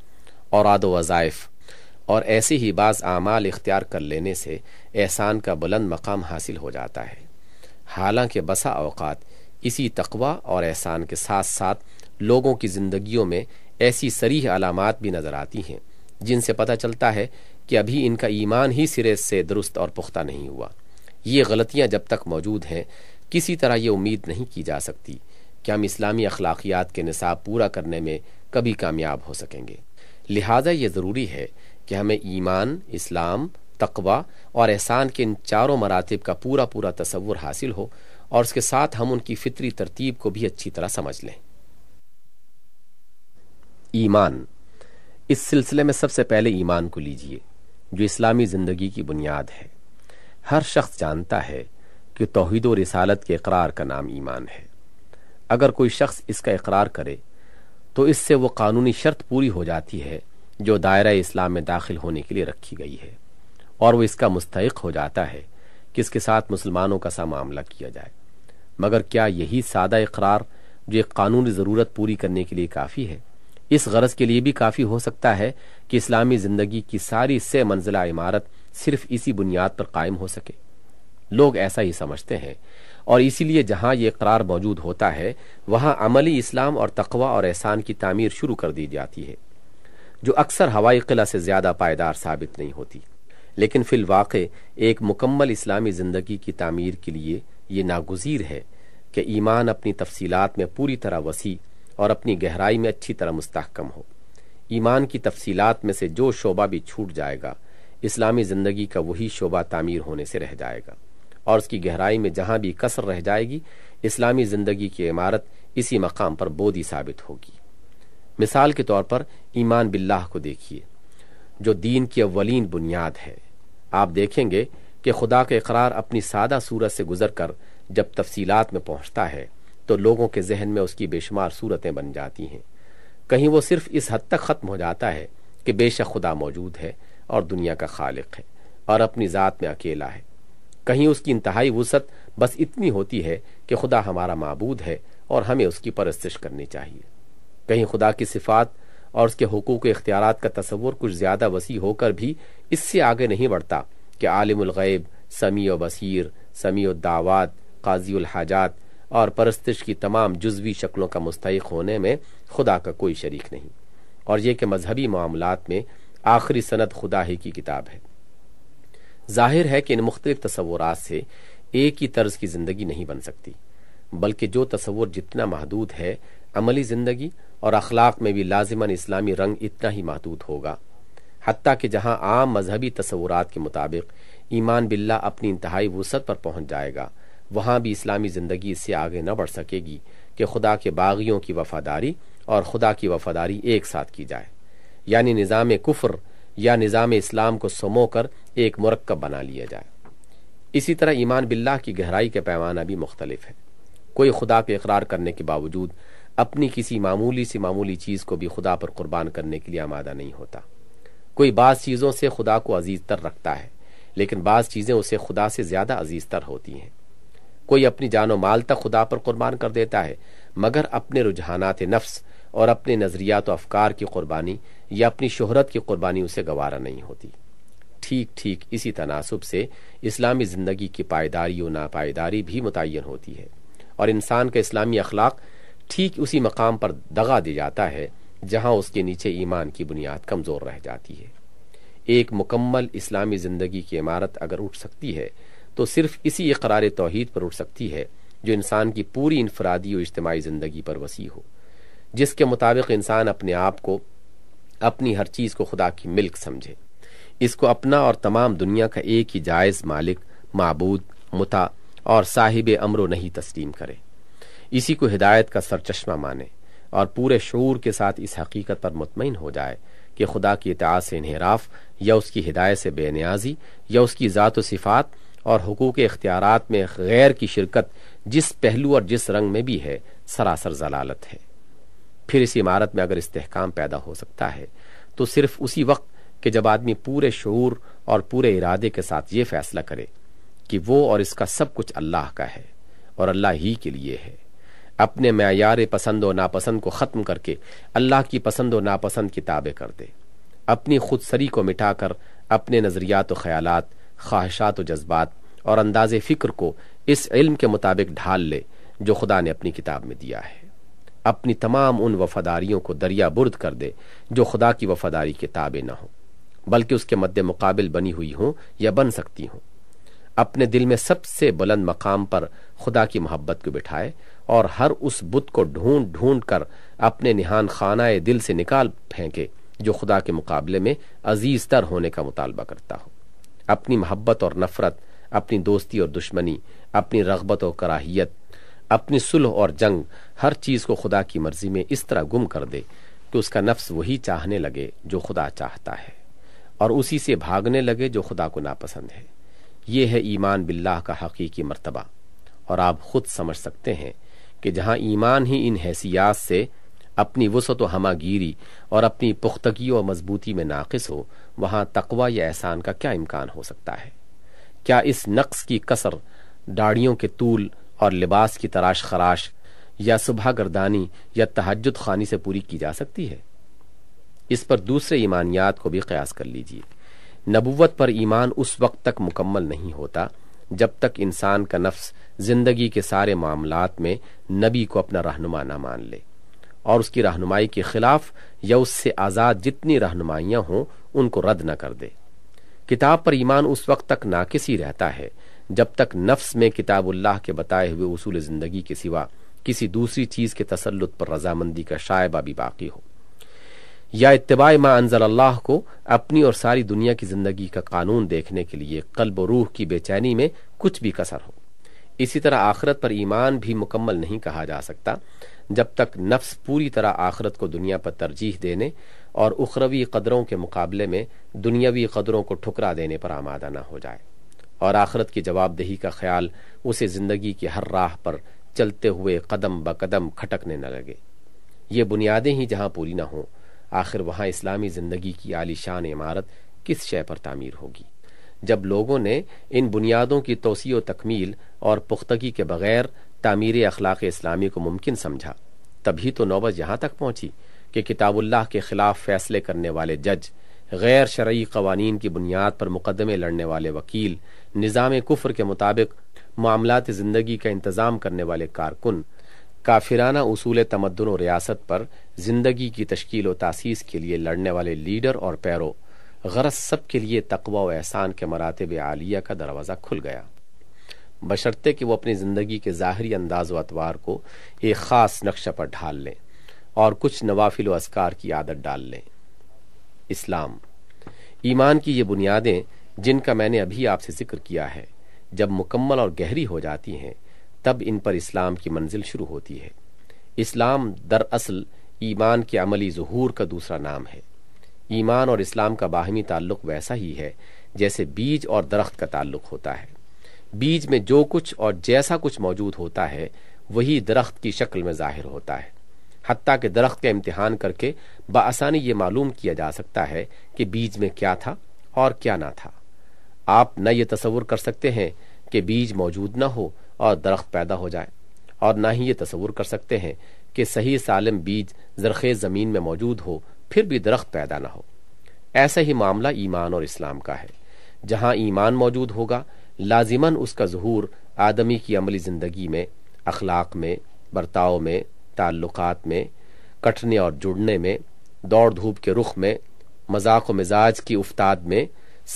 और आदो वज़ाइफ़ और ऐसे ही बाज़ आमाल इख्तियार कर लेने से एहसान का बुलंद मकाम हासिल हो जाता है हालांकि बसा अवकात इसी तकवा और एहसान के साथ साथ लोगों की ज़िंदगियों में ऐसी सरीह अलामत भी नज़र आती हैं जिनसे पता चलता है कि अभी इनका ईमान ही सिरे से दुरुस्त और पुख्ता नहीं हुआ ये गलतियां जब तक मौजूद हैं किसी तरह ये उम्मीद नहीं की जा सकती कि हम इस्लामी अखलाकियात के निसाब पूरा करने में कभी कामयाब हो सकेंगे लिहाजा ये ज़रूरी है कि हमें ईमान इस्लाम तकवा और एहसान के इन चारों मरातब का पूरा पूरा तस्वुर हासिल हो और उसके साथ हम उनकी फितरी तरतीब को भी अच्छी तरह समझ लें ईमान इस सिलसिले में सबसे पहले ईमान को लीजिए जो इस्लामी ज़िंदगी की बुनियाद है हर शख्स जानता है कि तोहद और रिसालत के इकरार का नाम ईमान है अगर कोई शख्स इसका इकरार करे तो इससे वो कानूनी शर्त पूरी हो जाती है जो दायरा इस्लाम में दाखिल होने के लिए रखी गई है और वो इसका मुस्तक हो जाता है कि इसके साथ मुसलमानों का सा मामला किया जाए मगर क्या यही सादा इकरार जो एक कानूनी ज़रूरत पूरी करने के लिए काफ़ी है इस गरज के लिए भी काफ़ी हो सकता है कि इस्लामी ज़िंदगी की सारी से मंजिला इमारत सिर्फ इसी बुनियाद पर कायम हो सके लोग ऐसा ही समझते हैं और इसीलिए जहां ये करार मौजूद होता है वहां अमली इस्लाम और तकवा और एहसान की तामीर शुरू कर दी जाती है जो अक्सर हवाई किला से ज्यादा पायदार साबित नहीं होती लेकिन फिलवाक़ एक मुकम्मल इस्लामी ज़िंदगी की तामीर के लिए यह नागजीर है कि ईमान अपनी तफसीलात में पूरी तरह वसी और अपनी गहराई में अच्छी तरह मुस्तकम हो ईमान की तफसीलात में से जो शोबा भी छूट जाएगा इस्लामी ज़िंदगी का वही शोबा तामीर होने से रह जाएगा और उसकी गहराई में जहां भी कसर रह जाएगी इस्लामी ज़िंदगी की इमारत इसी मकाम पर बोधी साबित होगी मिसाल के तौर पर ईमान बिल्लाह को देखिए जो दीन की अव्वलीन बुनियाद है आप देखेंगे कि खुदा का इकरार अपनी सादा सूरत से गुजर कर जब तफसीलात में पहुंचता है तो लोगों के जहन में उसकी बेशुमार सूरतें बन जाती हैं कहीं वो सिर्फ इस हद तक ख़त्म हो जाता है कि बेशक खुदा मौजूद है और दुनिया का खालिक है और अपनी ज़ात में अकेला है कहीं उसकी इंतहाई वसत बस इतनी होती है कि खुदा हमारा मबूद है और हमें उसकी परस्तिश करनी चाहिए कहीं खुदा की सिफात और उसके हकूक इख्तियार का तस्वुर कुछ ज्यादा वसी होकर भी इससे आगे नहीं बढ़ता कि आलिमगैब समी व बसीर समी दावात काजी हाजात और परस्तिश की तमाम जुजवी शक्लों का मुस्तक होने में खुदा का कोई शरीक नहीं और यह कि मजहबी मामला में आखिरी सनत खुदा ही की किताब है जाहिर है कि इन मुख्तलिफ तस्वूरत से एक ही तर्ज की जिंदगी नहीं बन सकती बल्कि जो तस्वर जितना महदूद है अमली जिंदगी और अखलाक में भी लाजिमन इस्लामी रंग इतना ही महदूद होगा हती कि जहां आम मजहबी तस्वूरत के मुताबिक ईमान बिल्ला अपनी इंतहाई वसत पर पहुंच जाएगा वहां भी इस्लामी ज़िंदगी इससे आगे न बढ़ सकेगी कि खुदा के बागियों की वफादारी और खुदा की वफादारी एक साथ की जाए यानी निज़ाम कुफ्र या निज़ाम इस्लाम को समो कर एक मरकब बना लिया जाए इसी तरह ईमान बिल्ला की गहराई का पैमाना भी मुख्तलिफ है कोई खुदा के इकरार करने के बावजूद अपनी किसी मामूली से मामूली चीज़ को भी खुदा पर कुर्बान करने के लिए आमादा नहीं होता कोई बाज़ चीज़ों से खुदा को अजीज़ तर रखता है लेकिन बाज़ चीज़ें उसे खुदा से ज़्यादा अजीज़ तर होती हैं कोई अपनी जानो माल तक खुदा पर कुर्बान कर देता है मगर अपने रुझानात नफ्स और अपने नज़रियात अफकार की कुर्बानी या अपनी शोहरत की कुर्बानी उसे गवारा नहीं होती ठीक ठीक इसी तनासब से इस्लामी ज़िंदगी की पायदारी और नापायदारी भी मुतन होती है और इंसान का इस्लामी अखलाक ठीक उसी मकाम पर दगा दे जाता है जहां उसके नीचे ईमान की बुनियाद कमज़ोर रह जाती है एक मुकम्मल इस्लामी ज़िंदगी की इमारत अगर उठ सकती है तो सिर्फ इसी इकरार तोहद पर उठ सकती है जो इंसान की पूरी इनफरादी और इज्तमाही ज़िंदगी पर वसी हो जिसके मुताबिक इंसान अपने आप को अपनी हर चीज़ को खुदा की मिल्क समझे इसको अपना और तमाम दुनिया का एक ही जायज़ मालिक मबूद मुता और साहिब अमरो नहीं तस्लीम करे इसी को हिदायत का सरचश्मा माने और पूरे शूर के साथ इस हकीकत पर मुतमिन हो जाए कि खुदा की इतिहास से इनहराफ या उसकी हिदायत से बेनियाजी या उसकी ज़ात सिफ़ात और हकूक़ इख्तियारत में गैर की शिरकत जिस पहलू और जिस रंग में भी है सरासर जलालत है फिर इस इमारत में अगर इस्तेकाम पैदा हो सकता है तो सिर्फ उसी वक्त कि जब आदमी पूरे शूर और पूरे इरादे के साथ ये फैसला करे कि वो और इसका सब कुछ अल्लाह का है और अल्लाह ही के लिए है अपने मैार पसंद व नापसंद को ख़त्म करके अल्लाह की पसंद व नापसंद की ताबे कर दे अपनी खुद सरी को मिटाकर अपने नज़रियात ख्याल ख्वाहिशात जज्बात और अंदाज फ़िक्र को इस इल्म के मुताबिक ढाल ले जो खुदा ने अपनी किताब में दिया है अपनी तमाम उन वफादारियों को दरिया बुर्द कर दे जो खुदा की वफादारी के ताबे ना हो बल्कि उसके मद्द मुकाबिल बनी हुई हों या बन सकती हों अपने दिल में सबसे बुलंद मकाम पर खुदा की मोहब्बत को बिठाए और हर उस बुत को ढूंढ ढूंढ कर अपने निहान खाना दिल से निकाल फेंके जो खुदा के मुकाबले में अजीज तर होने का मुतालबा करता हो अपनी मोहब्बत और नफरत अपनी दोस्ती और दुश्मनी अपनी रगबत और कराहियत अपनी सुलह और जंग हर चीज़ को खुदा की मर्जी में इस तरह गुम कर दे कि उसका नफ्स वही चाहने लगे जो खुदा चाहता है और उसी से भागने लगे जो खुदा को नापसंद है ये है ईमान बिल्लाह का हकीकी मरतबा और आप खुद समझ सकते हैं कि जहां ईमान ही इन हैसियात से अपनी वसत व हमागीरी और अपनी पुख्तगी और मजबूती में नाकस हो वहां तकवा या एहसान का क्या इम्कान हो सकता है क्या इस नक्स की कसर दाढ़ियों के तूल और लिबास की तराश खराश या सुबह गर्दानी या तहजद खानी से पूरी की जा सकती है इस पर दूसरे ईमानियात को भी कयास कर लीजिए नबूवत पर ईमान उस वक्त तक मुकम्मल नहीं होता जब तक इंसान का नफ्स जिंदगी के सारे मामलात में नबी को अपना रहनुमा ना मान ले और उसकी रहनुमाई के खिलाफ या उससे आज़ाद जितनी रहनुमाइयां हों उनको रद्द न कर दे किताब पर ईमान उस वक्त तक नाकिस ही रहता है जब तक नफ्स में किताबुल्लाह के बताए हुए उसूल ज़िंदगी के सिवा किसी दूसरी चीज़ के तसलुत पर रजामंदी का शायबा भी बाकी हो या इतबाई मा अनजल अल्लाह को अपनी और सारी दुनिया की ज़िंदगी का कानून देखने के लिए कल्ब रूह की बेचैनी में कुछ भी कसर हो इसी तरह आखरत पर ईमान भी मुकम्मल नहीं कहा जा सकता जब तक नफ्स पूरी तरह आखरत को दुनिया पर तरजीह देने और उखरवी कदरों के मुकाबले में दुनियावी कदरों को ठुकरा देने पर आमादा न हो जाए और आखरत की जवाबदेही का ख्याल उसे ज़िंदगी की हर राह पर चलते हुए कदम ब कदम खटकने न लगे ये बुनियादें ही जहां पूरी न हों आखिर वहां इस्लामी ज़िंदगी की आलिशान इमारत किस शय पर तामीर होगी जब लोगों ने इन बुनियादों की तोसी तकमील और पुख्तगी के बगैर तामीर अखलाक इस्लामी को मुमकिन समझा तभी तो नौबत यहां तक पहुंची कि किताबुल्लाह के खिलाफ फैसले करने वाले जज गैर शर्य कवानीन की बुनियाद पर मुकदमे लड़ने वाले वकील निज़ाम कुफर के मुताबिक मामला ज़िंदगी का इंतज़ाम करने वाले कारकुन काफिराना उसूल तमदन और रियासत पर ज़िंदगी की तश्कील व तासीस के लिए लड़ने वाले लीडर और पैरों गरज सब के लिए तकवा एहसान के मरातब आलिया का दरवाज़ा खुल गया बशर्ते कि वो अपनी ज़िंदगी के ज़ाहरी अंदाज व अतवार को एक ख़ास नक्शा पर ढाल लें और कुछ नवाफिल असकार की आदत डाल लें इस्लाम ईमान की ये बुनियादें जिनका मैंने अभी आपसे जिक्र किया है जब मुकम्मल और गहरी हो जाती हैं तब इन पर इस्लाम की मंजिल शुरू होती है इस्लाम दरअसल ईमान के अमली जहूर का दूसरा नाम है ईमान और इस्लाम का बाहमी ताल्लुक वैसा ही है जैसे बीज और दरख्त का ताल्लुक होता है बीज में जो कुछ और जैसा कुछ मौजूद होता है वही दरख्त की शक्ल में जाहिर होता है हती के दरख्त का इम्तहान करके बसानी ये मालूम किया जा सकता है कि बीज में क्या था और क्या ना था आप न ये तस्वुर कर सकते हैं कि बीज मौजूद ना हो और दरख्त पैदा हो जाए और ना ही ये तस्वुर कर सकते हैं कि सही सालम बीज जरखेज ज़मीन में मौजूद हो फिर भी दरख्त पैदा ना हो ऐसा ही मामला ईमान और इस्लाम का है जहां ईमान मौजूद होगा लाजिमन उसका जहूर आदमी की अमली ज़िंदगी में अखलाक में बर्ताव में ताल्लुकात में कटने और जुड़ने में दौड़ धूप के रुख में मजाक व मिजाज की उफ्ताद में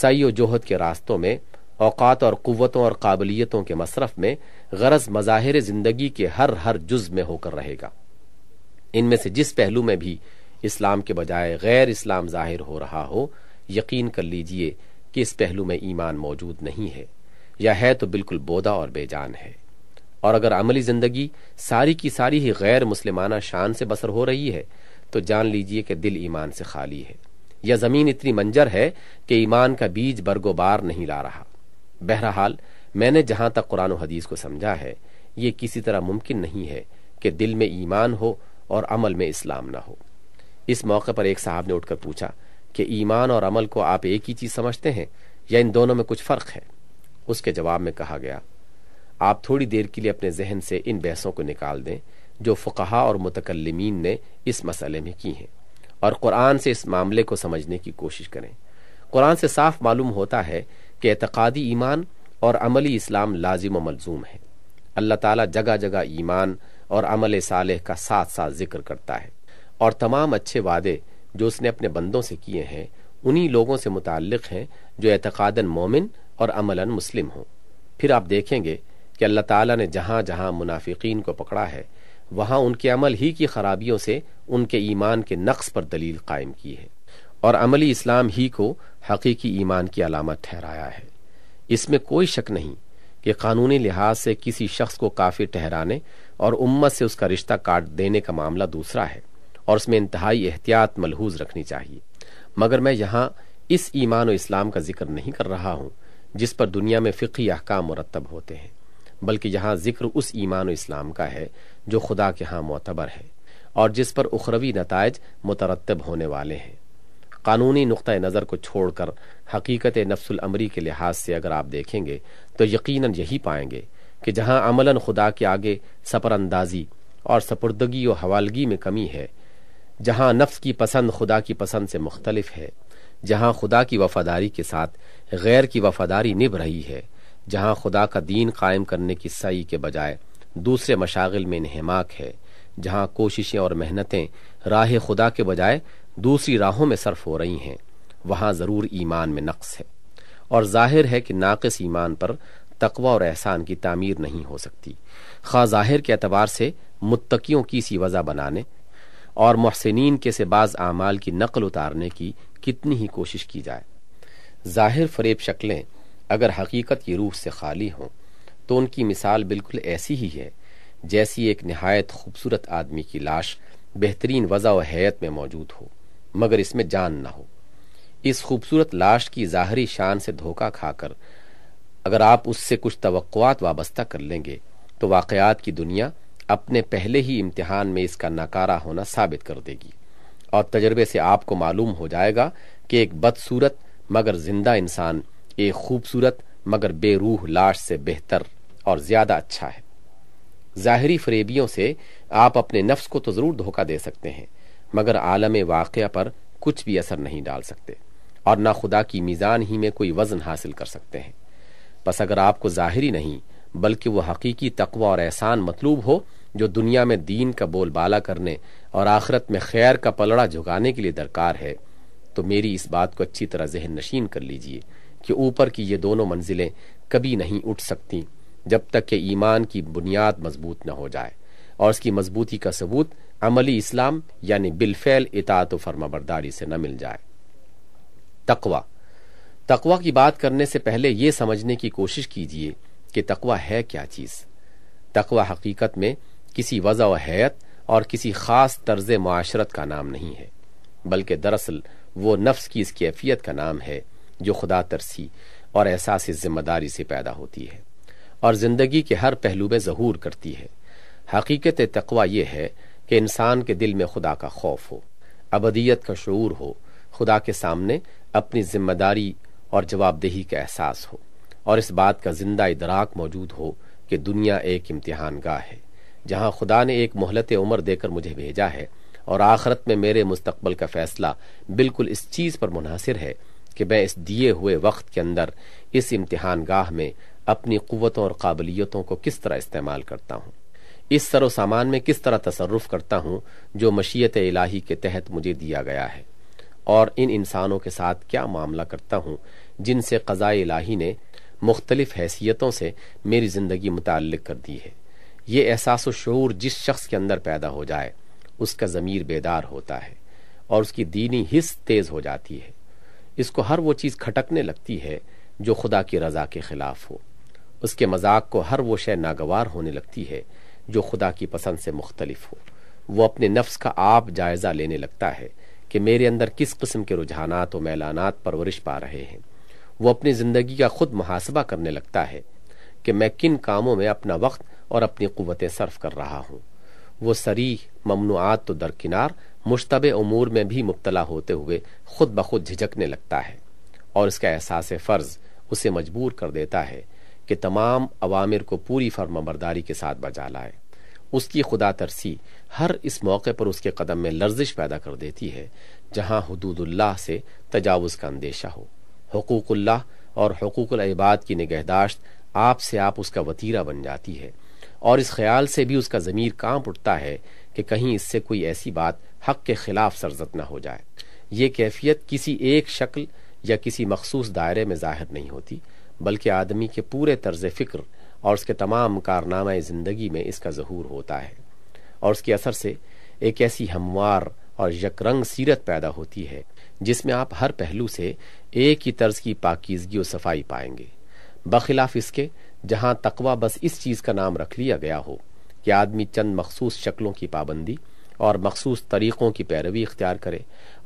सई व जोहद के रास्तों में औकात और कुतों और काबिलियतों के मसरफ में गरज मज़ाहिर ज़िंदगी के हर हर जुज़ में होकर रहेगा इनमें से जिस पहलू में भी इस्लाम के बजाय गैर इस्लाम जाहिर हो रहा हो यकीन कर लीजिए कि इस पहलू में ईमान मौजूद नहीं है या है तो बिल्कुल बोदा और बेजान है और अगर अमली जिंदगी सारी की सारी ही गैर मुसलमाना शान से बसर हो रही है तो जान लीजिए कि दिल ईमान से खाली है यह जमीन इतनी मंजर है कि ईमान का बीज बरगोबार नहीं ला रहा बहरहाल मैंने जहां तक कुरान हदीस को समझा है ये किसी तरह मुमकिन नहीं है कि दिल में ईमान हो और अमल में इस्लाम ना हो इस मौके पर एक साहब ने उठकर पूछा कि ईमान और अमल को आप एक ही चीज समझते हैं या इन दोनों में कुछ फर्क है उसके जवाब में कहा गया आप थोड़ी देर के लिए अपने जहन से इन बहसों को निकाल दें जो फकहा और मुतकलमीन ने इस मसले में की हैं और कुरान से इस मामले को समझने की कोशिश करें कुरान से साफ मालूम होता है कि एतकादी ईमान और अमली इस्लाम लाजिम मलजूम है अल्लाह ताला जगह जगह ईमान और अमल साले का साथ साथ जिक्र करता है और तमाम अच्छे वादे जो उसने अपने बंदों से किए हैं उन्हीं लोगों से मुतक़ हैं जो एतकादन मोमिन और अमलन मुस्लिम हों फिर आप देखेंगे कि अल्लाह ताला ने जहाँ जहाँ मुनाफिकीन को पकड़ा है वहां उनके अमल ही की खराबियों से उनके ईमान के नक्स पर दलील कायम की है और अमली इस्लाम ही को हकीकी ईमान की अलामत ठहराया है इसमें कोई शक नहीं कि कानूनी लिहाज से किसी शख्स को काफी ठहराने और उम्मत से उसका रिश्ता काट देने का मामला दूसरा है और उसमें इंतहाई एहतियात मलहूज रखनी चाहिए मगर मैं यहाँ इस ईमान और इस्लाम का जिक्र नहीं कर रहा हूँ जिस पर दुनिया में फ़िकी अहकाम मुरतब होते हैं बल्कि यहाँ जिक्र उस ईमान इस्लाम का है जो खुदा के यहाँ मोतबर है और जिस पर उखरवी नतज मुतरतब होने वाले हैं कानूनी नुक़ नज़र को छोड़कर हकीकत नफ्सलमरी के लिहाज से अगर आप देखेंगे तो यकीन यही पाएंगे कि जहाँ अमला खुदा के आगे सपरअंदाजी और सपुरदगी व हवालगी में कमी है जहाँ नफ्स की पसंद खुदा की पसंद से मुख्तलिफ है जहाँ खुदा की वफादारी के साथ गैर की वफादारी निभ रही है जहाँ खुदा का दीन कायम करने की सई के बजाय दूसरे मशागिल में इनहमाक है जहाँ कोशिशें और मेहनतें राह खुदा के बजाय दूसरी राहों में सर्फ हो रही हैं वहाँ ज़रूर ईमान में नक्स है और जाहिर है कि नाकस ईमान पर तकवा और एहसान की तामीर नहीं हो सकती खा जाहिर के अतबार से मुत्तकियों की सी वजह बनाने और मोहसिन के से बाज अमाल की नकल उतारने की कितनी ही कोशिश की जाए ज़ाहिर फरेब शक्लें अगर हकीकत ये रूह से खाली हों तो उनकी मिसाल बिल्कुल ऐसी ही है जैसी एक नहायत खूबसूरत आदमी की लाश बेहतरीन वज़ा व हैत में मौजूद हो मगर इसमें जान न हो इस खूबसूरत लाश की ज़ाहरी शान से धोखा खाकर अगर आप उससे कुछ तो वाबस्ता कर लेंगे तो वाक़ात की दुनिया अपने पहले ही इम्तिहान में इसका नकारा होना साबित कर देगी और तजर्बे से आपको मालूम हो जाएगा कि एक बदसूरत मगर जिंदा इंसान एक खूबसूरत मगर बेरूह लाश से बेहतर और ज्यादा अच्छा है जाहरी फरेबियों से आप अपने नफ्स को तो जरूर धोखा दे सकते हैं मगर आलम वाक़ पर कुछ भी असर नहीं डाल सकते और ना खुदा की मीज़ान ही में कोई वजन हासिल कर सकते हैं बस अगर आपको ही नहीं बल्कि वह हकीकी तकवा और एहसान मतलूब हो जो दुनिया में दीन का बोलबाला करने और आखरत में खैर का पलड़ा झुकाने के लिए दरकार है तो मेरी इस बात को अच्छी तरह जहन नशीन कर लीजिए कि ऊपर की ये दोनों मंजिलें कभी नहीं उठ सकती जब तक कि ईमान की बुनियाद मजबूत न हो जाए और उसकी मजबूती का सबूत अमली इस्लाम यानी बिलफेल इतात फर्माबरदारी से न मिल जाए तकवा तकवा की बात करने से पहले यह समझने की कोशिश कीजिए कि तकवा है क्या चीज़ तकवा हकीकत में किसी वजह हैत और किसी ख़ास तर्ज माशरत का नाम नहीं है बल्कि दरअसल वो नफ्स की इस कैफियत का नाम है जो खुदा तरसी और एहसास जिम्मेदारी से पैदा होती है और ज़िंदगी के हर पहलू में जहूर करती है हकीकत तकवा यह है कि इंसान के दिल में खुदा का खौफ हो अबदियत का शूर हो खुदा के सामने अपनी जिम्मेदारी और जवाबदेही का एहसास हो और इस बात का जिंदा इदराक मौजूद हो कि दुनिया एक इम्तिहान गाह है जहां खुदा ने एक मोहलत उम्र देकर मुझे भेजा है और आखरत में मेरे मुस्तकबल का फैसला बिल्कुल इस चीज़ पर मुनासिर है कि मैं इस दिए हुए वक्त के अंदर इस इम्तिहान गाह में अपनी कुतों और काबिलियतों को किस तरह इस्तेमाल करता हूँ इस सरो सामान में किस तरह तसरफ करता हूँ जो मशीत इलाही के तहत मुझे दिया गया है और इन इंसानों के साथ क्या मामला करता हूँ जिनसे कज़ा इलाही ने मुख्तलिफ हैसियतों से मेरी ज़िंदगी मुतल कर दी है ये एहसास शूर जिस शख्स के अंदर पैदा हो जाए उसका ज़मीर बेदार होता है और उसकी दीनी हिस्स तेज़ हो जाती है इसको हर वो चीज़ खटकने लगती है जो खुदा की रज़ा के ख़िलाफ़ हो उसके मजाक को हर वो शय नागवार होने लगती है जो खुदा की पसंद से मुख्तलिफ हो वो अपने नफ्स का आप जायज़ा लेने लगता है कि मेरे अंदर किस किस्म के रुझानात व मैलानात परवरिश पा रहे हैं वो अपनी जिंदगी का खुद मुहासबा करने लगता है कि मैं किन कामों में अपना वक्त और अपनी कुतें सर्फ कर रहा हूँ वो सरीह ममनुआत तो दरकिनार मुशतब उमूर में भी मुबतला होते हुए खुद ब खुद झिझकने लगता है और इसका एहसास फ़र्ज उसे मजबूर कर देता है कि तमाम अवामिर को पूरी फर्माबरदारी के साथ बजा लाए उसकी खुदा तरसी हर इस मौके पर उसके कदम में लर्जिश पैदा कर देती है जहां हदूदुल्लाह से तजावज़ का अंदेशा हो हकूक़ल्ला और हकूक़ल इबाद की निगहदाश्त आपसे आप उसका वतीरा बन जाती है और इस ख्याल से भी उसका ज़मीर काम उठता है कि कहीं इससे कोई ऐसी बात हक के खिलाफ सरजत न हो जाए ये कैफियत किसी एक शक्ल या किसी मखसूस दायरे में ज़ाहिर नहीं होती बल्कि आदमी के पूरे तर्ज फ़िक्र और उसके तमाम कारनामा ज़िंदगी में इसका जहूर होता है और उसके असर से एक ऐसी हमवार और यकरंग सीरत पैदा होती है जिसमें आप हर पहलू से एक ही तर्ज की पाकिजगी और सफाई पाएंगे बखिलाफ इसके जहां तकवा बस इस चीज़ का नाम रख लिया गया हो कि आदमी चंद मखसूस शक्लों की पाबंदी और मखसूस तरीक़ों की पैरवी इख्तियार करे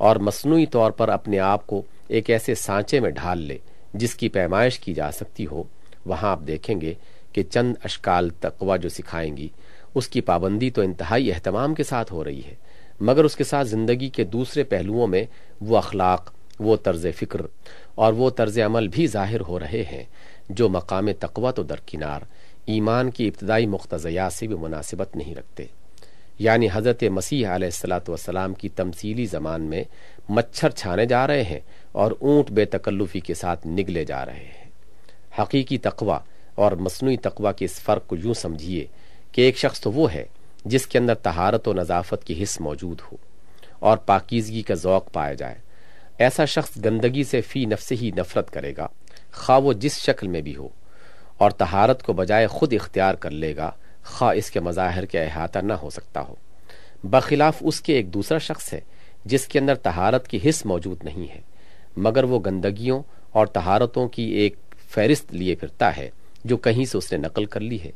और मसनू तौर पर अपने आप को एक ऐसे सांचे में ढाल ले जिसकी पैमाइश की जा सकती हो वहां आप देखेंगे कि चंद अशकाल तकवा जो सिखाएंगी उसकी पाबंदी तो इंतहाई अहतमाम के साथ हो रही है मगर उसके साथ ज़िंदगी के दूसरे पहलुओं में वो अखलाक वो तर्ज फ़िक्र और वो तर्ज अमल भी ज़ाहिर हो रहे हैं जो मकाम तकवा तो दरकिनार ईमान की इब्तदाई मुख्तज़यात से भी मुनासिबत नहीं रखते यानी हज़रत मसीह सलाम की तमसीली ज़मान में मच्छर छाने जा रहे हैं और ऊंट बेतकल्लुफ़ी के साथ निगले जा रहे हैं हकीकी तकवा और मसनू तकवा के इस फ़र्क को यूं समझिए कि एक शख्स तो वो है जिसके अंदर तहारत और नज़ाफत की हिस्स मौजूद हो और पाकिजगी का जौक़ पाया जाए ऐसा शख्स गंदगी से फ़ी नफ से ही नफरत करेगा खा वो जिस शक्ल में भी हो और तहारत को बजाय खुद इख्तियार कर लेगा खा इसके मज़ाहिर का अहाता ना हो सकता हो बखिलाफ उसके एक दूसरा शख्स है जिसके अंदर तहारत की हिस्स मौजूद नहीं है मगर वो गंदगियों और तहारतों की एक फहरिस्त लिए फिरता है जो कहीं से उसने नकल कर ली है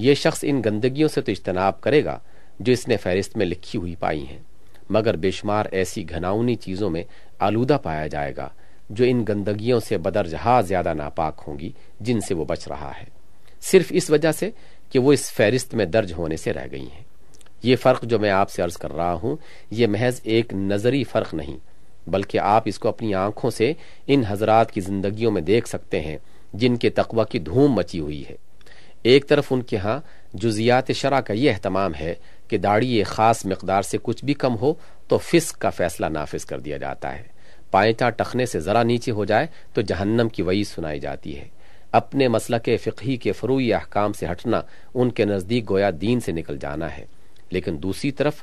ये शख्स इन गंदगियों से तो इजतनाब करेगा जो इसने फहरिस्त में लिखी हुई पाई हैं मगर बेशुमार ऐसी घनाउनी चीज़ों में आलूदा पाया जाएगा जो इन गंदगियों से बदर ज्यादा नापाक होंगी जिनसे वो बच रहा है सिर्फ इस वजह से कि वो इस फहरिस्त में दर्ज होने से रह गई हैं ये फ़र्क जो मैं आपसे अर्ज कर रहा हूँ ये महज एक नज़री फ़र्क नहीं बल्कि आप इसको अपनी आंखों से इन हजरात की जिंदगियों में देख सकते हैं जिनके तकवा की धूम मची हुई है एक तरफ उनके यहाँ जुजियात शरा का यह अहतमाम है कि दाढ़ी एक ख़ास मकदार से कुछ भी कम हो तो फिस्क का फैसला नाफिज कर दिया जाता है पाएचा टखने से ज़रा नीचे हो जाए तो जहन्नम की वही सुनाई जाती है अपने मसल के फ़िकी के फ़रूई अहकाम से हटना उनके नज़दीक गोया दीन से निकल जाना है लेकिन दूसरी तरफ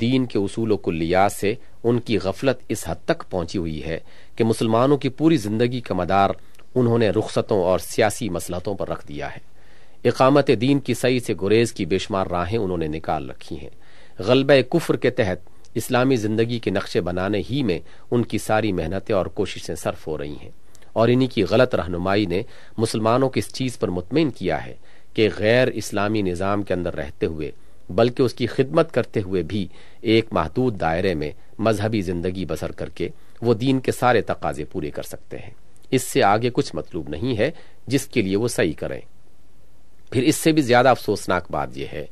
दीन के असूल कुल्लियात से उनकी गफलत इस हद तक पहुंची हुई है कि मुसलमानों की पूरी ज़िंदगी का मदार उन्होंने रुख्सतों और सियासी मसलतों पर रख दिया है इकामत दीन की सही से गुरेज की बेशुमार राहें उन्होंने निकाल रखी हैं गलब कुफर के तहत इस्लामी ज़िंदगी के नक्शे बनाने ही में उनकी सारी मेहनतें और कोशिशें सर्फ हो रही हैं और इन्हीं की गलत रहनुमाई ने मुसलमानों को इस चीज़ पर मुतमिन किया है कि गैर इस्लामी निज़ाम के अंदर रहते हुए बल्कि उसकी खिदमत करते हुए भी एक महदूद दायरे में मजहबी ज़िंदगी बसर करके वो दीन के सारे तकाजे पूरे कर सकते हैं इससे आगे कुछ मतलूब नहीं है जिसके लिए वो सही करें फिर इससे भी ज़्यादा अफसोसनाक बात यह है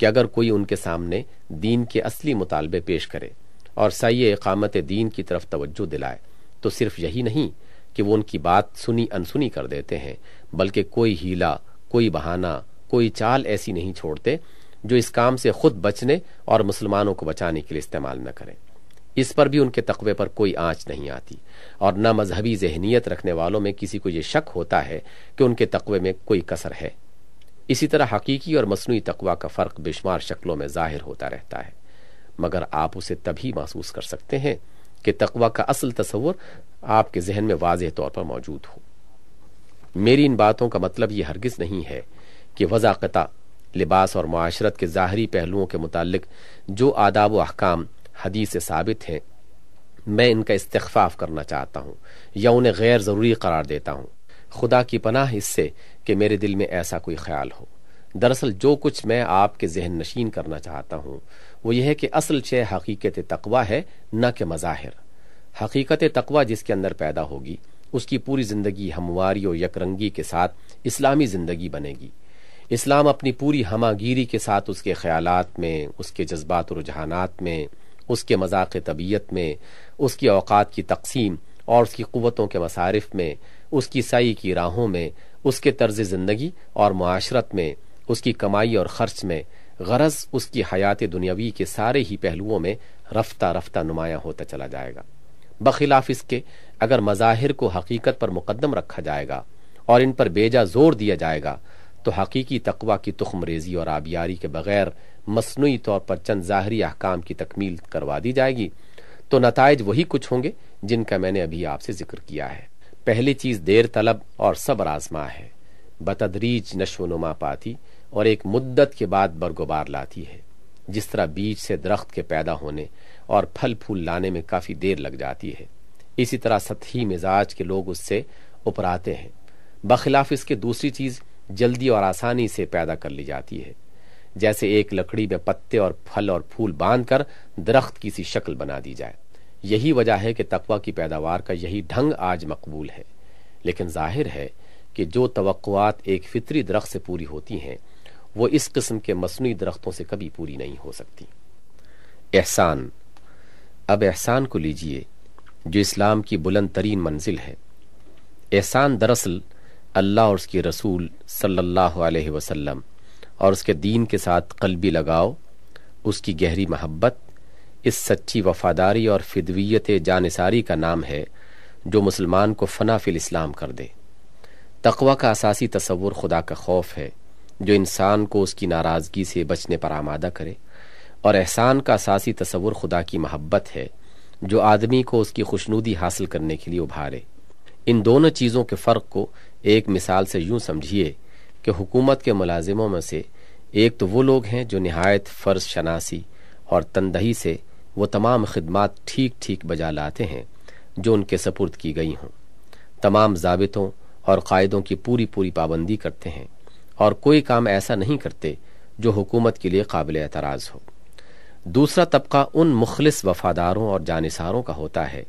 कि अगर कोई उनके सामने दीन के असली मुतालबे पेश करे और सही इकामत दीन की तरफ तवज्जो दिलाए तो सिर्फ यही नहीं कि वो उनकी बात सुनी अनसुनी कर देते हैं बल्कि कोई हीला कोई बहाना कोई चाल ऐसी नहीं छोड़ते जो इस काम से खुद बचने और मुसलमानों को बचाने के लिए इस्तेमाल न करें इस पर भी उनके तकवे पर कोई आँच नहीं आती और न मजहबी जहनीत रखने वालों में किसी को यह शक होता है कि उनके तकवे में कोई कसर है इसी तरह हकीकी और मसनू तकवा का फ़र्क बेशुमार शक्लों में ज़ाहिर होता रहता है मगर आप उसे तभी महसूस कर सकते हैं कि तकवा का असल तस्वर आपके जहन में वाज तौर पर मौजूद हो मेरी इन बातों का मतलब यह हरगिज नहीं है कि वज़ाक़त लिबास और माशरत के ज़ाहरी पहलुओं के मुतालिक जो आदाब अहकाम हदी से साबित हैं मैं इनका इस्तफ़ाफ़ करना चाहता हूँ या उन्हें गैर ज़रूरी करार देता हूँ खुदा की पनाह इससे कि मेरे दिल में ऐसा कोई ख्याल हो दरअसल जो कुछ मैं आपके जहन नशीन करना चाहता हूँ वो यह है कि असल शय हकीकत तकवा है न कि मज़ाहिर हकीकत तकवा जिसके अंदर पैदा होगी उसकी पूरी ज़िंदगी हमवारी और यकरंगी के साथ इस्लामी ज़िंदगी बनेगी इस्लाम अपनी पूरी हमागीरी के साथ उसके ख्याल में उसके जज्बात और रुझानात में उसके मजाक तबीयत में उसकी औकात की तकसीम और उसकी क़वतों के मसारफ में उसकी सई की राहों में उसके तर्ज जिंदगी और माशरत में उसकी कमाई और खर्च में गरज उसकी हयात दुनियावी के सारे ही पहलुओं में रफ्ता रफ्ता नुमाया होता चला जाएगा बखिलाफ इसके अगर मज़ाहिर को हकीकत पर मुकदम रखा जाएगा और इन पर बेजा जोर दिया जाएगा तो हकीकी तकवा की तखम रेजी और आबियारी के बगैर मसनू तौर पर चंद ज़ाहरी अहकाम की तकमील करवा दी जाएगी तो नतज वही कुछ होंगे जिनका मैंने अभी आपसे जिक्र किया है पहली चीज देर तलब और सब्र आजमा है बतदरीज नशोनुमा पाती और एक मुद्दत के बाद बरगुबार लाती है जिस तरह बीज से दरख्त के पैदा होने और फल फूल लाने में काफी देर लग जाती है इसी तरह सतही मिजाज के लोग उससे उपराते हैं बखिलाफ इसके दूसरी चीज जल्दी और आसानी से पैदा कर ली जाती है जैसे एक लकड़ी में पत्ते और फल और फूल बांधकर दरख्त की सी शक्ल बना दी जाए यही वजह है कि तकवा की पैदावार का यही ढंग आज मकबूल है लेकिन जाहिर है कि जो तवक्कुआत एक फितरी दरख्त से पूरी होती हैं वो इस किस्म के मसनू दरख्तों से कभी पूरी नहीं हो सकती एहसान अब एहसान को लीजिए जो इस्लाम की बुलंद तरीन मंजिल है एहसान दरअसल अल्लाह और उसके रसूल सल्लल्लाहु अलैहि वसल्लम और उसके दीन के साथ कलबी लगाओ उसकी गहरी महब्बत इस सच्ची वफादारी और फिदवीत जानसारी का नाम है जो मुसलमान को फनाफिल इस्लाम कर दे तकवा का असासी तस्वुर खुदा का खौफ है जो इंसान को उसकी नाराज़गी से बचने पर आमादा करे और एहसान का असासी तस्वुर खुदा की महब्बत है जो आदमी को उसकी खुशनूदी हासिल करने के लिए उभारे इन दोनों चीज़ों के फ़र्क को एक मिसाल से यूँ समझिए कि हुकूमत के मुलाजिमों में से एक तो वो लोग हैं जो नहायत फ़र्ज शनासी और तनदही से वो तमाम खदमात ठीक ठीक बजा लाते हैं जो उनके सपुर्द की गई हों तमाम जाबितों और कायदों की पूरी पूरी पाबंदी करते हैं और कोई काम ऐसा नहीं करते जो हुकूमत के लिए काबिल एतराज़ हो दूसरा तबका उन मुखलिस वफादारों और जानसारों का होता है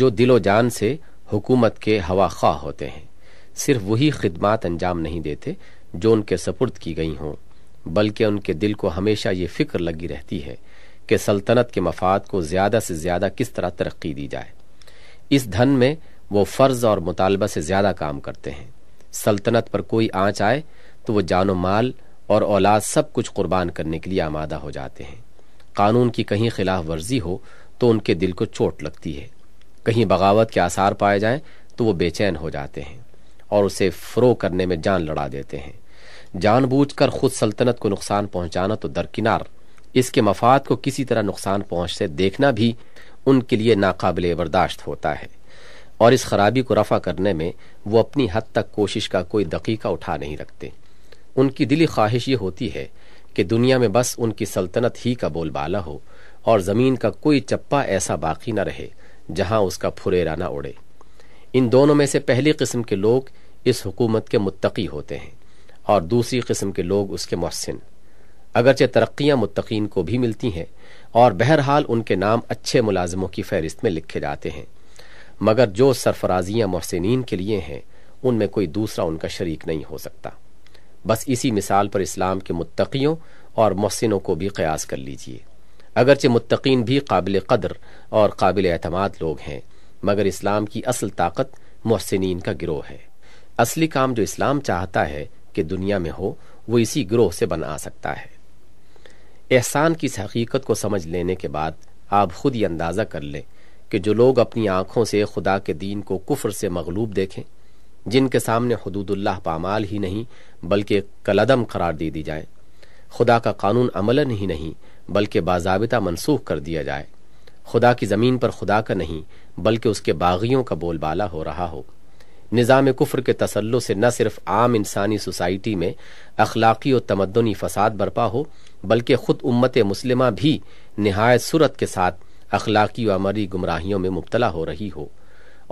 जो दिलो जान से हुकूमत के हवा खा होते हैं सिर्फ वही खदमात अंजाम नहीं देते जो उनके सपुर्द की गई हों बल्कि उनके दिल को हमेशा ये फिक्र लगी रहती है कि सल्तनत के मफाद को ज़्यादा से ज़्यादा किस तरह तरक्की दी जाए इस धन में वो फ़र्ज़ और मुतालबा से ज़्यादा काम करते हैं सल्तनत पर कोई आंच आए तो वो जानो माल और औलाद सब कुछ कुर्बान करने के लिए आमादा हो जाते हैं कानून की कहीं खिलाफ वर्जी हो तो उनके दिल को चोट लगती है कहीं बगावत के आसार पाए जाए तो वो बेचैन हो जाते हैं और उसे फ्रो करने में जान लड़ा देते हैं जानबूझकर खुद सल्तनत को नुकसान पहुंचाना तो दरकिनार इसके मफाद को किसी तरह नुकसान पहुंचते देखना भी उनके लिए नाकबिल बर्दाश्त होता है और इस खराबी को रफा करने में वो अपनी हद तक कोशिश का कोई दकीका उठा नहीं रखते उनकी दिली ख्वाहिश ये होती है कि दुनिया में बस उनकी सल्तनत ही का बोलबाला हो और ज़मीन का कोई चप्पा ऐसा बाकी न रहे जहां उसका फुरेरा न उड़े इन दोनों में से पहली किस्म के लोग इस हुकूमत के मुत्तकी होते हैं और दूसरी किस्म के लोग उसके मोहसिन अगरचे तरक्या मुतकीन को भी मिलती हैं और बहरहाल उनके नाम अच्छे मुलाजमों की फहरिस्त में लिखे जाते हैं मगर जो सरफराजियां मोहसिन के लिए हैं उनमें कोई दूसरा उनका शरीक नहीं हो सकता बस इसी मिसाल पर इस्लाम के मुतकीयों और मोहसिनों को भी कयास कर लीजिए अगरचे मुतकीन भी काबिल कदर और काबिल अतमाद लोग हैं मगर इस्लाम की असल ताकत मोहसिन का गिरोह है असली काम जो इस्लाम चाहता है कि दुनिया में हो वो इसी गिरोह से बना सकता है एहसान की इस हकीकत को समझ लेने के बाद आप खुद ही अंदाज़ा कर लें कि जो लोग अपनी आंखों से खुदा के दीन को कुफर से मगलूब देखें जिनके सामने हदूदुल्लाह पामाल ही नहीं बल्कि कलदम करार दे दी जाए खुदा का कानून अमलन ही नहीं बल्कि बाजाबता मनसूख कर दिया जाए खुदा की ज़मीन पर खुदा का नहीं बल्कि उसके बागियों का बोलबाला हो रहा हो निज़ाम कुफ्र के तसल्लु से न सिर्फ आम इंसानी सोसाइटी में अखलाकी और तमदनी फसाद बरपा हो बल्कि खुद उम्मत मुस्लिम भी नहायत सूरत के साथ अखलाकी वरी गुमराहियों में मुबतला हो रही हो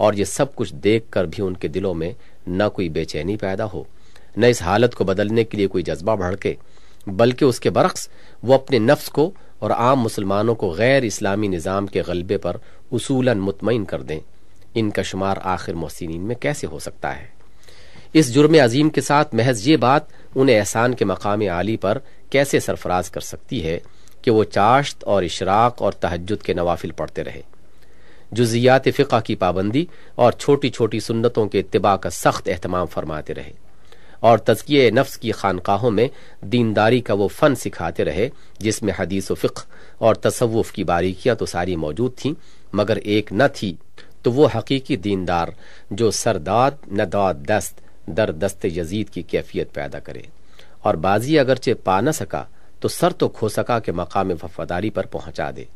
और ये सब कुछ देख कर भी उनके दिलों में न कोई बेचैनी पैदा हो न इस हालत को बदलने के लिए कोई जज्बा भड़के बल्कि उसके बरक्स वो अपने नफ्स को और आम मुसलमानों को गैर इस्लामी निज़ाम के गलबे पर उसूलन मुतमिन कर दें इनका शुमार आखिर मोहसिन में कैसे हो सकता है इस जुर्म अजीम के साथ महज ये बात उन्हें एहसान के मकाम आली पर कैसे सरफराज कर सकती है कि वो चाश्त और इशराक और तहजद के नवाफिल पढ़ते रहे जुजियात फ़िका की पाबंदी और छोटी छोटी सुन्नतों के इतबा का सख्त एहतमाम फरमाते रहे और तजकिय नफ्स की खानकाहों में दीनदारी का वो फ़न सिखाते रहे जिसमें हदीस फ़िक और तसवुफ़ की बारीकियाँ तो सारी मौजूद थीं मगर एक न थी तो वो हकीकी दीनदार जो सरदाद नदाद दस्त दर दस्त यजीद की कैफियत पैदा करे और बाजी अगर चे पा न सका तो सर तो खो सका के मकाम वफादारी पर पहुंचा दे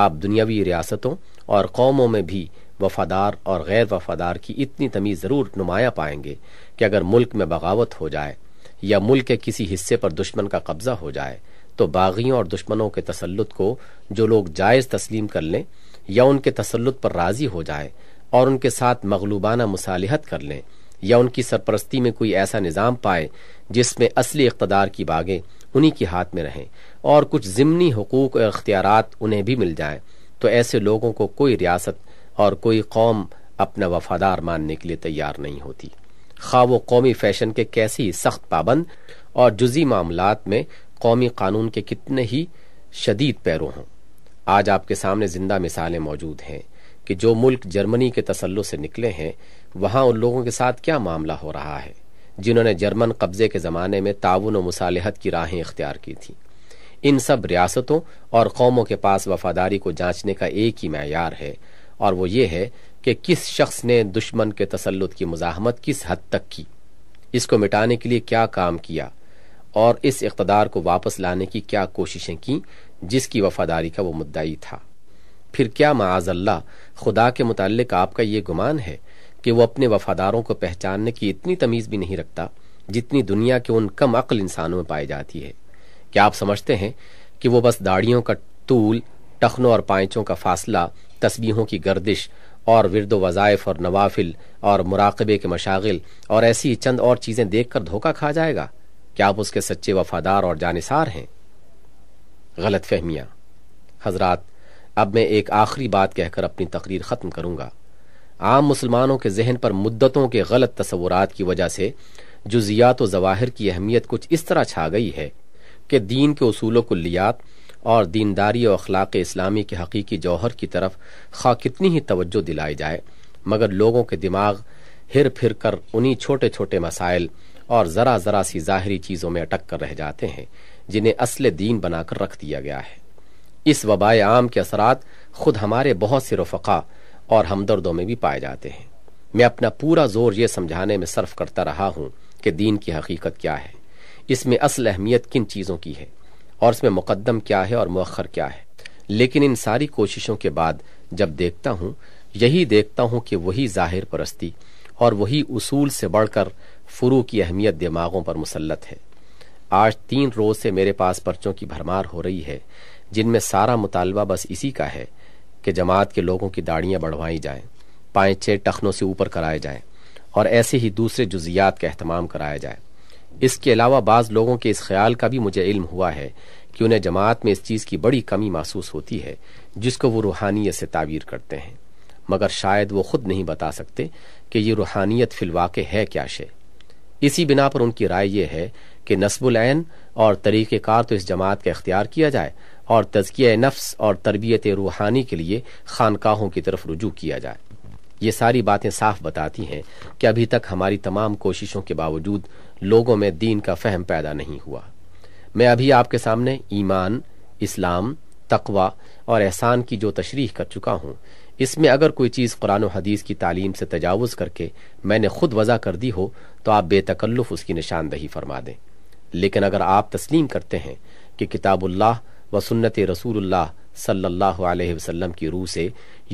आप दुनियावी रियासतों और कौमों में भी वफादार और गैर वफादार की इतनी तमीज जरूर नुमाया पाएंगे कि अगर मुल्क में बगावत हो जाए या मुल्क के किसी हिस्से पर दुश्मन का कब्जा हो जाए तो बागियों और दुश्मनों के तसलुत को जो लोग जायज तस्लीम कर लें या उनके तसलुत पर राजी हो जाए और उनके साथ मगलूबाना मुसालहत कर लें या उनकी सरपरस्ती में कोई ऐसा निज़ाम पाए जिसमें असली इकतदार की बागें उन्हीं के हाथ में रहें और कुछ जिमनी हकूक़ और अख्तियार उन्हें भी मिल जाएं तो ऐसे लोगों को कोई रियासत और कोई कौम अपना वफादार मानने के लिए तैयार नहीं होती खा वो कौमी फैशन के कैसी सख्त पाबंद और जुजी मामला में कौमी कानून के कितने ही शदीद पैरों हों आज आपके सामने जिंदा मिसालें मौजूद हैं कि जो मुल्क जर्मनी के तसल्लु से निकले हैं वहां उन लोगों के साथ क्या मामला हो रहा है जिन्होंने जर्मन कब्जे के जमाने में ताउन और मुसालहत की राहें इख्तियार की थी इन सब रियासतों और कौमों के पास वफादारी को जांचने का एक ही मैार है और वो ये है कि किस शख्स ने दुश्मन के तसलुत की मुजाहमत किस हद तक की इसको मिटाने के लिए क्या काम किया और इस इकतदार को वापस लाने की क्या कोशिशें की जिसकी वफादारी का वो ही था फिर क्या माजल्ला खुदा के मुतल आपका ये गुमान है कि वो अपने वफादारों को पहचानने की इतनी तमीज भी नहीं रखता जितनी दुनिया के उन कम अकल इंसानों में पाई जाती है क्या आप समझते हैं कि वो बस दाढ़ियों का तूल टखनों और पाइचों का फासला तस्बीहों की गर्दिश और विरद वज़ाइफ और नवाफिल और मुराकबे के मशागिल और ऐसी चंद और चीज़ें देखकर धोखा खा जाएगा क्या आप उसके सच्चे वफादार और जानिसार हैं गलत फहमियां हजरात अब मैं एक आखिरी बात कहकर अपनी तकरीर ख़त्म करूंगा आम मुसलमानों के जहन पर मुद्दतों के गलत तस्वुरात की वजह से जुजियात व जवाहिर की अहमियत कुछ इस तरह छा गई है कि दीन के असूलों लियात और दीनदारी और अखलाक इस्लामी के हकीकी जौहर की तरफ खा कितनी ही तवज्जो दिलाई जाए मगर लोगों के दिमाग हिर फिर कर उन्हीं छोटे छोटे मसाइल और ज़रा ज़रा सी ज़ाहरी चीज़ों में अटक कर रह जाते हैं जिन्हें असल दीन बनाकर रख दिया गया है इस वबाए आम के असरा खुद हमारे बहुत से रफ़ा और हमदर्दों में भी पाए जाते हैं मैं अपना पूरा जोर ये समझाने में सर्फ करता रहा हूँ कि दीन की हकीकत क्या है इसमें असल अहमियत किन चीज़ों की है और इसमें मुकदम क्या है और मखर क्या है लेकिन इन सारी कोशिशों के बाद जब देखता हूँ यही देखता हूँ कि वही जाहिर परस्ती और वही उसूल से बढ़कर फ्रू की अहमियत दिमागों पर मुसलत है आज तीन रोज से मेरे पास पर्चों की भरमार हो रही है जिनमें सारा मुतालबा बस इसी का है कि जमात के लोगों की दाढ़ियाँ बढ़वाई जाएँ पाँच छः टखनों से ऊपर कराए जाएँ और ऐसे ही दूसरे जुजियात का अहतमाम कराया जाए इसके अलावा बाज़ लोगों के इस ख्याल का भी मुझे इल्म हुआ है कि उन्हें जमात में इस चीज़ की बड़ी कमी महसूस होती है जिसको वो रूहानियत से ताबीर करते हैं मगर शायद वो खुद नहीं बता सकते कि ये रूहानियत फिलवाक़ है क्या शे इसी बिना पर उनकी राय यह है कि नस्बुल और तरीक़ेकार तो इस जमात का इख्तियार किया जाए और तजकिय नफ्स और तरबियत रूहानी के लिए खानकाहों की तरफ रुजू किया जाए ये सारी बातें साफ बताती हैं कि अभी तक हमारी तमाम कोशिशों के बावजूद लोगों में दीन का फहम पैदा नहीं हुआ मैं अभी आपके सामने ईमान इस्लाम तकवा और एहसान की जो तशरीह कर चुका हूं इसमें अगर कोई चीज़ कुरान हदीस की तालीम से तजावज़ करके मैंने खुद वजह कर दी हो तो आप बेतकल्लुफ़ उसकी निशानदही फरमा दें लेकिन अगर आप तस्लीम करते हैं कि किताबुल्लाह व सुन्नत रसूलुल्लाह सल्लल्लाहु अलैहि वसल्लम की रूह से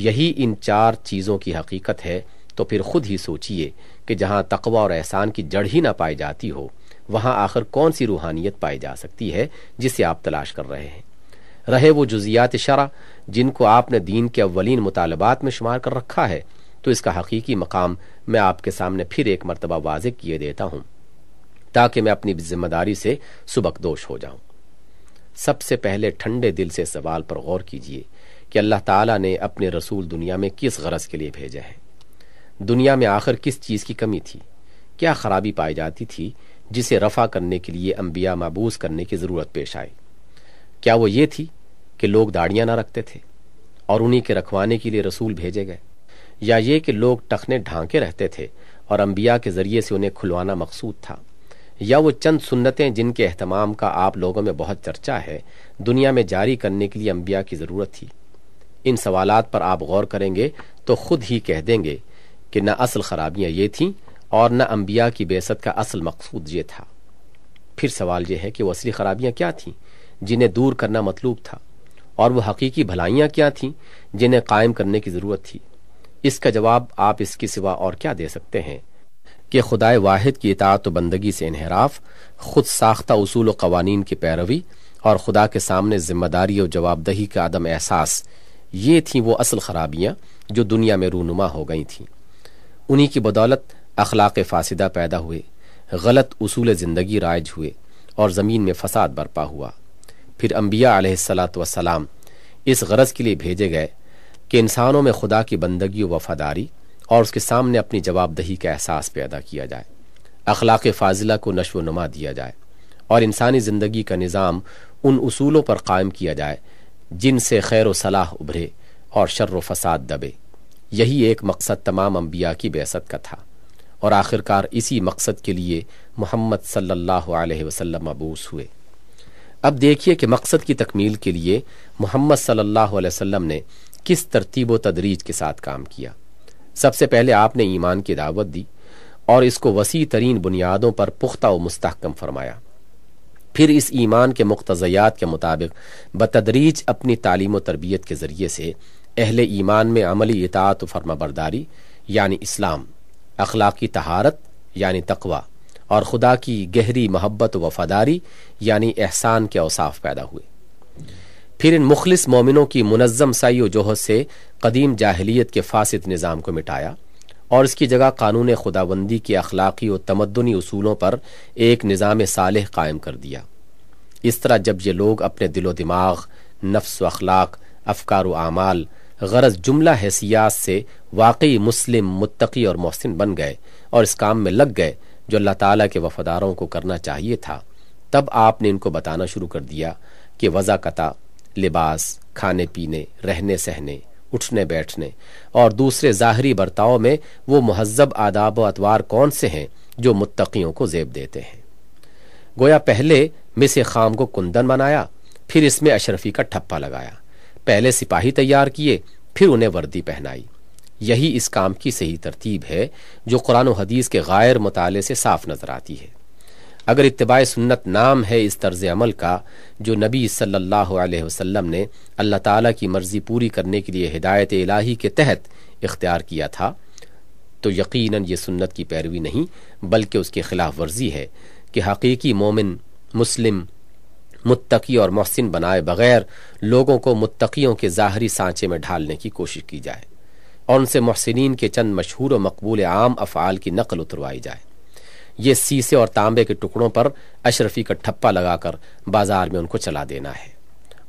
यही इन चार चीज़ों की हकीकत है तो फिर खुद ही सोचिए कि जहां तकवा और एहसान की जड़ ही ना पाई जाती हो वहां आखिर कौन सी रूहानियत पाई जा सकती है जिसे आप तलाश कर रहे हैं रहे वो जुजियात शरा जिनको आपने दीन के अवलिन मुतालबात में शुमार कर रखा है तो इसका हकीकी मकाम मैं आपके सामने फिर एक मरतबा वाज किए देता हूँ ताकि मैं अपनी जिम्मेदारी से सुबकदोश हो जाऊँ सबसे पहले ठंडे दिल से सवाल पर गौर कीजिए कि अल्लाह ताला ने अपने रसूल दुनिया में किस गरज के लिए भेजा है दुनिया में आखिर किस चीज़ की कमी थी क्या खराबी पाई जाती थी जिसे रफा करने के लिए अम्बिया मबूस करने की ज़रूरत पेश आई क्या वो ये थी कि लोग दाढ़ियाँ ना रखते थे और उन्हीं के रखवाने के लिए रसूल भेजे गए या ये कि लोग टखने ढांके रहते थे और अम्बिया के ज़रिए से उन्हें खुलवाना मकसूद था या वो चंद सुन्नतें जिनके अहतमाम का आप लोगों में बहुत चर्चा है दुनिया में जारी करने के लिए अम्बिया की ज़रूरत थी इन सवाल पर आप गौर करेंगे तो खुद ही कह देंगे कि न असल खराबियां ये थीं और न अम्बिया की बेसत का असल मकसूद ये था फिर सवाल यह है कि वह असली खराबियां क्या थीं जिन्हें दूर करना मतलूब था और वह हकीकी भलाइयाँ क्या थीं जिन्हें कायम करने की ज़रूरत थी इसका जवाब आप इसके सिवा और क्या दे सकते हैं कि खुदाए वाहिद की इतात बंदगी से इनहराफ खुद साख्ता उसूल व कवानीन की पैरवी और खुदा के सामने जिम्मेदारी और जवाबदही का आदम एहसास ये थी वो असल खराबियाँ जो दुनिया में रूनुमा हो गई थीं उन्हीं की बदौलत अखलाक फासदा पैदा हुए गलत उसूल ज़िंदगी राइज हुए और ज़मीन में फसाद बरपा हुआ फिर अम्बिया सलाम इस गरज के लिए भेजे गए कि इंसानों में खुदा की बंदगी व वफादारी और उसके सामने अपनी जवाबदही का एहसास पैदा किया जाए अखलाक फाजिला को नशो नमा दिया जाए और इंसानी ज़िंदगी का निज़ाम उन असूलों पर कायम किया जाए जिनसे खैर व सलाह उभरे और शर्र फसाद दबे यही एक मकसद तमाम अम्बिया की बेसत का था और आखिरकार इसी मकसद के लिए मोहम्मद सल्लल्लाहु अलैहि वसल्लम मबूस हुए अब देखिए कि मकसद की तकमील के लिए मोहम्मद सल्लल्लाहु अलैहि वसल्लम ने किस तरतीब तदरीज के साथ काम किया सबसे पहले आपने ईमान की दावत दी और इसको वसी तरीन बुनियादों पर पुख्ता व मुस्तकम फरमाया फिर इस ईमान के मकतजयात के मुताबिक बतदरीज अपनी तालीम तरबियत के ज़रिए से अहल ईमान में अमली इतात फर्मा बरदारी यानि इस्लाम अखलाकी तहारत यानि तकवा और खुदा की गहरी महब्बत वफादारी यानि एहसान के अवसाफ पैदा हुए फिर इन मुखलिस मोमिनों की मुनज़म सैयो जोहत से कदीम जाहलीत के फासद निज़ाम को मिटाया और इसकी जगह कानून खुदाबंदी के अखलाकी और तमदनी असूलों पर एक निज़ाम साल कायम कर दिया इस तरह जब ये लोग अपने दिलो दिमाग नफ्स व अखलाक अफकार व आमाल गरज जुमला हैसियात से वाकई मुस्लिम मुत्तकी और मोहसिन बन गए और इस काम में लग गए जो अल्लाह तला के वफादारों को करना चाहिए था तब आपने इनको बताना शुरू कर दिया कि वज़ा कता लिबास खाने पीने रहने सहने उठने बैठने और दूसरे ज़ाहरी बर्ताव में वो महजब आदाब व अतवार कौन से हैं जो मुत्तकियों को जेब देते हैं गोया पहले मिस खाम को कुंदन बनाया फिर इसमें अशरफी का ठप्पा लगाया पहले सिपाही तैयार किए फिर उन्हें वर्दी पहनाई यही इस काम की सही तरतीब है जो कुरान हदीस के गैर मताले से साफ नज़र आती है अगर इतबा सुन्नत नाम है इस तर्ज अमल का जो नबी सल्लल्लाहु अलैहि वसल्लम ने अल्लाह ताला की मर्ज़ी पूरी करने के लिए हिदायत इलाही के तहत इख्तियार किया था तो यकीनन ये सुन्नत की पैरवी नहीं बल्कि उसके खिलाफ वर्जी है कि हकीकी मोमिन मुस्लिम मुत्तकी और मोहसिन बनाए बगैर लोगों को मुत्तकियों के ज़ाहरी सांचे में ढालने की कोशिश की जाए और उनसे मोहसिन के चंद मशहूर और मकबूल आम अफ़ाल की नकल उतरवाई जाए ये सीसे और तांबे के टुकड़ों पर अशरफी का ठप्पा लगाकर बाजार में उनको चला देना है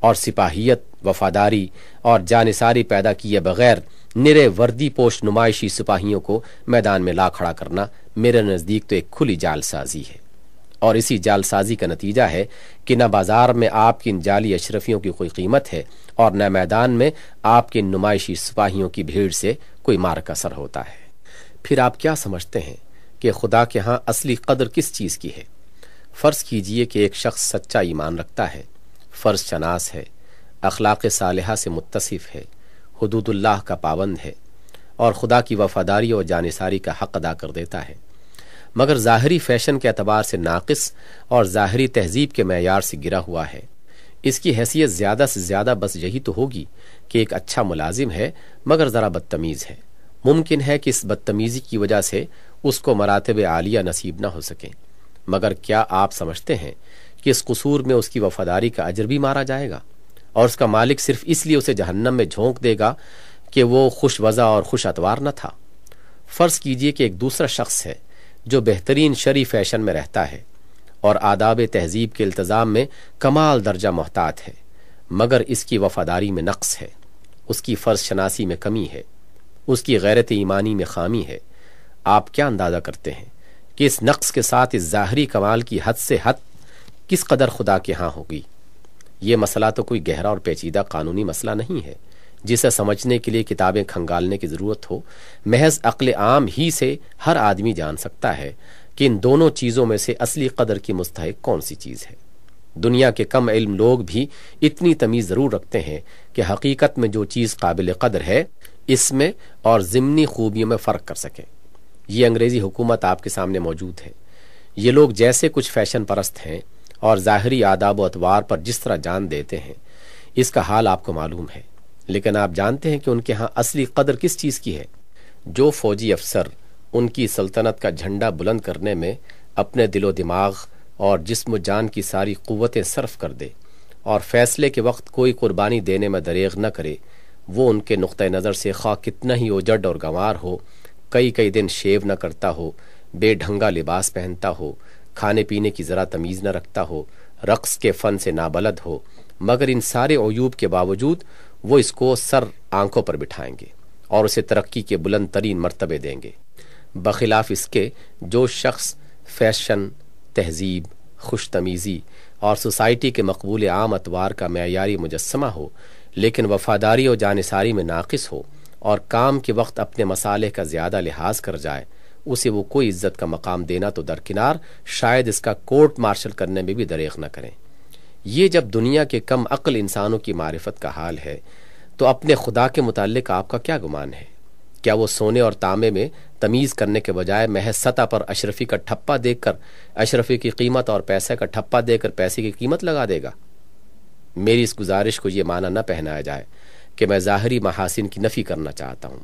और सिपाहियत वफादारी और जानसारी पैदा किए बगैर निरे वर्दी पोष नुमाइशी सिपाहियों को मैदान में ला खड़ा करना मेरे नज़दीक तो एक खुली जालसाजी है और इसी जालसाजी का नतीजा है कि न बाजार में आपकी इन जाली अशरफियों की कोई कीमत है और न मैदान में आपके नुमाइशी सिपाहियों की भीड़ से कोई का असर होता है फिर आप क्या समझते हैं कि खुदा के यहाँ असली कदर किस चीज़ की है फ़र्ज़ कीजिए कि एक शख्स सच्चा ईमान रखता है फ़र्ज शनास है अखलाक सालहा से मुतसिफ़ है हदूदुल्लाह का पाबंद है और खुदा की वफादारी और जानसारी का हक अदा कर देता है मगर ज़ाहरी फ़ैशन के अतबार से नाकस और ज़ाहरी तहजीब के मैार से गिरा हुआ है इसकी हैसियत ज़्यादा से ज़्यादा बस यही तो होगी कि एक अच्छा मुलाजिम है मगर ज़रा बदतमीज़ है मुमकिन है कि इस बदतमीज़ी की वजह से उसको मरातब आलिया नसीब ना हो सके मगर क्या आप समझते हैं कि इस कसूर में उसकी वफादारी का अजर भी मारा जाएगा और उसका मालिक सिर्फ इसलिए उसे जहन्नम में झोंक देगा कि वो खुश वज़ा और खुश अतवार न था फ़र्ज़ कीजिए कि एक दूसरा शख्स है जो बेहतरीन शरी फैशन में रहता है और आदाब तहजीब के इल्तज़ाम में कमाल दर्जा मोहतात है मगर इसकी वफादारी में नक्स है उसकी फ़र्ज शनासी में कमी है उसकी गैरत ईमानी में खामी है आप क्या अंदाज़ा करते हैं कि इस नक्स के साथ इस ज़ाहरी कमाल की हद से हद किस कदर खुदा के यहाँ होगी ये मसला तो कोई गहरा और पेचीदा कानूनी मसला नहीं है जिसे समझने के लिए किताबें खंगालने की ज़रूरत हो महज अकल आम ही से हर आदमी जान सकता है कि इन दोनों चीज़ों में से असली कदर की मुस्तक कौन सी चीज़ है दुनिया के कम इल्म लोग भी इतनी तमीज़ ज़रूर रखते हैं कि हकीकत में जो चीज़ काबिल कदर है इसमें और ज़िमनी खूबियों में फ़र्क कर सकें ये अंग्रेज़ी हुकूमत आपके सामने मौजूद है ये लोग जैसे कुछ फैशन परस्त हैं और ज़ाहरी आदाब व अतवार पर जिस तरह जान देते हैं इसका हाल आपको मालूम है लेकिन आप जानते हैं कि उनके यहाँ असली कदर किस चीज़ की है जो फौजी अफसर उनकी सल्तनत का झंडा बुलंद करने में अपने दिलो दिमाग और जिसम जान की सारी क़वतें सर्फ कर दे और फैसले के वक्त कोई कुर्बानी देने में दरेग न करे वो उनके नुक़ नज़र से खा कितना ही ओजड और गंवार हो कई कई दिन शेव न करता हो बेढंगा लिबास पहनता हो खाने पीने की ज़रा तमीज़ न रखता हो रक्स के फ़न से नाबलद हो मगर इन सारे अयूब के बावजूद वो इसको सर आंखों पर बिठाएंगे और उसे तरक्की के बुलंद तरीन मरतबे देंगे बखिलाफ इसके जो शख्स फैशन तहजीब खुश तमीज़ी और सोसाइटी के मकबूल आम अतवार का मैारी मुजस्मा हो लेकिन वफादारी और जानसारी में नाकस हो और काम के वक्त अपने मसाले का ज़्यादा लिहाज कर जाए उसे वो कोई इज्जत का मकाम देना तो दरकिनार शायद इसका कोर्ट मार्शल करने में भी दरेख न करें ये जब दुनिया के कम अक्ल इंसानों की मारफत का हाल है तो अपने खुदा के मुतालिक आपका क्या गुमान है क्या वो सोने और तांबे में तमीज़ करने के बजाय महज सतह पर अशरफी का ठप्पा देकर अशरफी की कीमत और पैसे का ठप्पा देकर पैसे की कीमत लगा देगा मेरी इस गुजारिश को ये माना न पहनाया जाए कि मैं ज़ाहरी महासिन की नफ़ी करना चाहता हूँ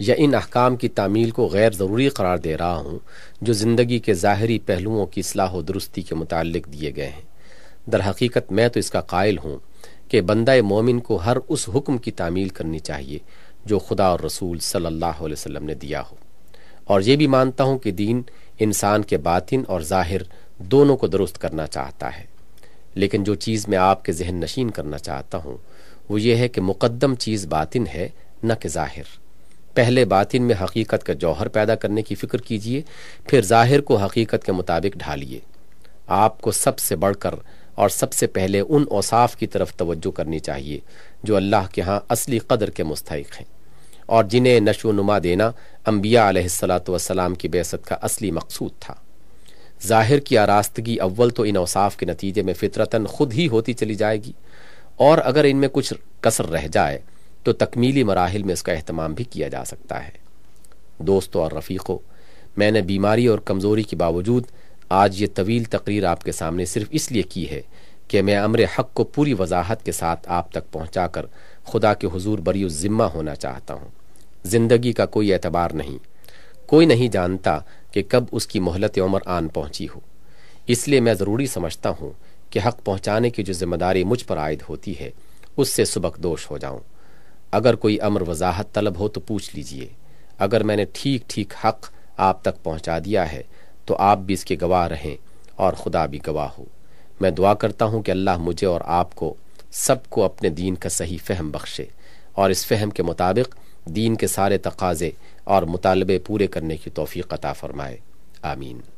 या इन अहकाम की तामील को गैर ज़रूरी करार दे रहा हूँ जो ज़िंदगी के ज़ाहरी पहलुओं की सलाह दुरुस्ती के मुतक दिए गए हैं दर हकीकत मैं तो इसका कायल हूँ कि बंदा मोमिन को हर उस हुक्म की तामील करनी चाहिए जो खुदा और रसूल सल्लल्लाहु अलैहि वसल्लम ने दिया हो और ये भी मानता हूँ कि दीन इंसान के बातिन और ज़ाहिर दोनों को दुरुस्त करना चाहता है लेकिन जो चीज़ मैं आपके जहन नशीन करना चाहता हूँ वो ये है कि मुकदम चीज़ बातिन है न कि ज़ाहिर पहले बातिन में हकीकत का जौहर पैदा करने की फ़िक्र कीजिए फिर ज़ाहिर को हकीकत के मुताबिक ढालिए आपको सबसे बढ़कर और सबसे पहले उन औसाफ की तरफ तवज्जो करनी चाहिए जो अल्लाह के यहाँ असली कदर के मुस्तक हैं और जिन्हें नशो नुमा देना अम्बिया सलाम की बेसत का असली मकसूद था ज़ाहिर की आरास्तगी अव्वल तो इन औसाफ के नतीजे में फितरतन खुद ही होती चली जाएगी और अगर इनमें कुछ कसर रह जाए तो तकमीली मराहल में इसका अहतमाम भी किया जा सकता है दोस्तों और रफ़ीक़ों मैंने बीमारी और कमज़ोरी के बावजूद आज ये तवील तकरीर आपके सामने सिर्फ इसलिए की है कि मैं अमर हक़ को पूरी वजाहत के साथ आप तक पहुँचा कर खुदा के हजूर बरी ज़िम्मा होना चाहता हूँ ज़िंदगी का कोई एतबार नहीं कोई नहीं जानता कि कब उसकी मोहलत उम्र आन पहुँची हो इसलिए मैं ज़रूरी समझता हूँ कि हक पहुंचाने की जो जिम्मेदारी मुझ पर आयद होती है उससे सुबक दोष हो जाऊं अगर कोई अमर वजाहत तलब हो तो पूछ लीजिए अगर मैंने ठीक ठीक हक आप तक पहुंचा दिया है तो आप भी इसके गवाह रहें और खुदा भी गवाह हो मैं दुआ करता हूं कि अल्लाह मुझे और आपको सबको अपने दीन का सही फहम बख्शे और इस फहम के मुताबिक दीन के सारे तकाजे और मुतालबे पूरे करने की तोफ़ी कता फ़रमाए आमीन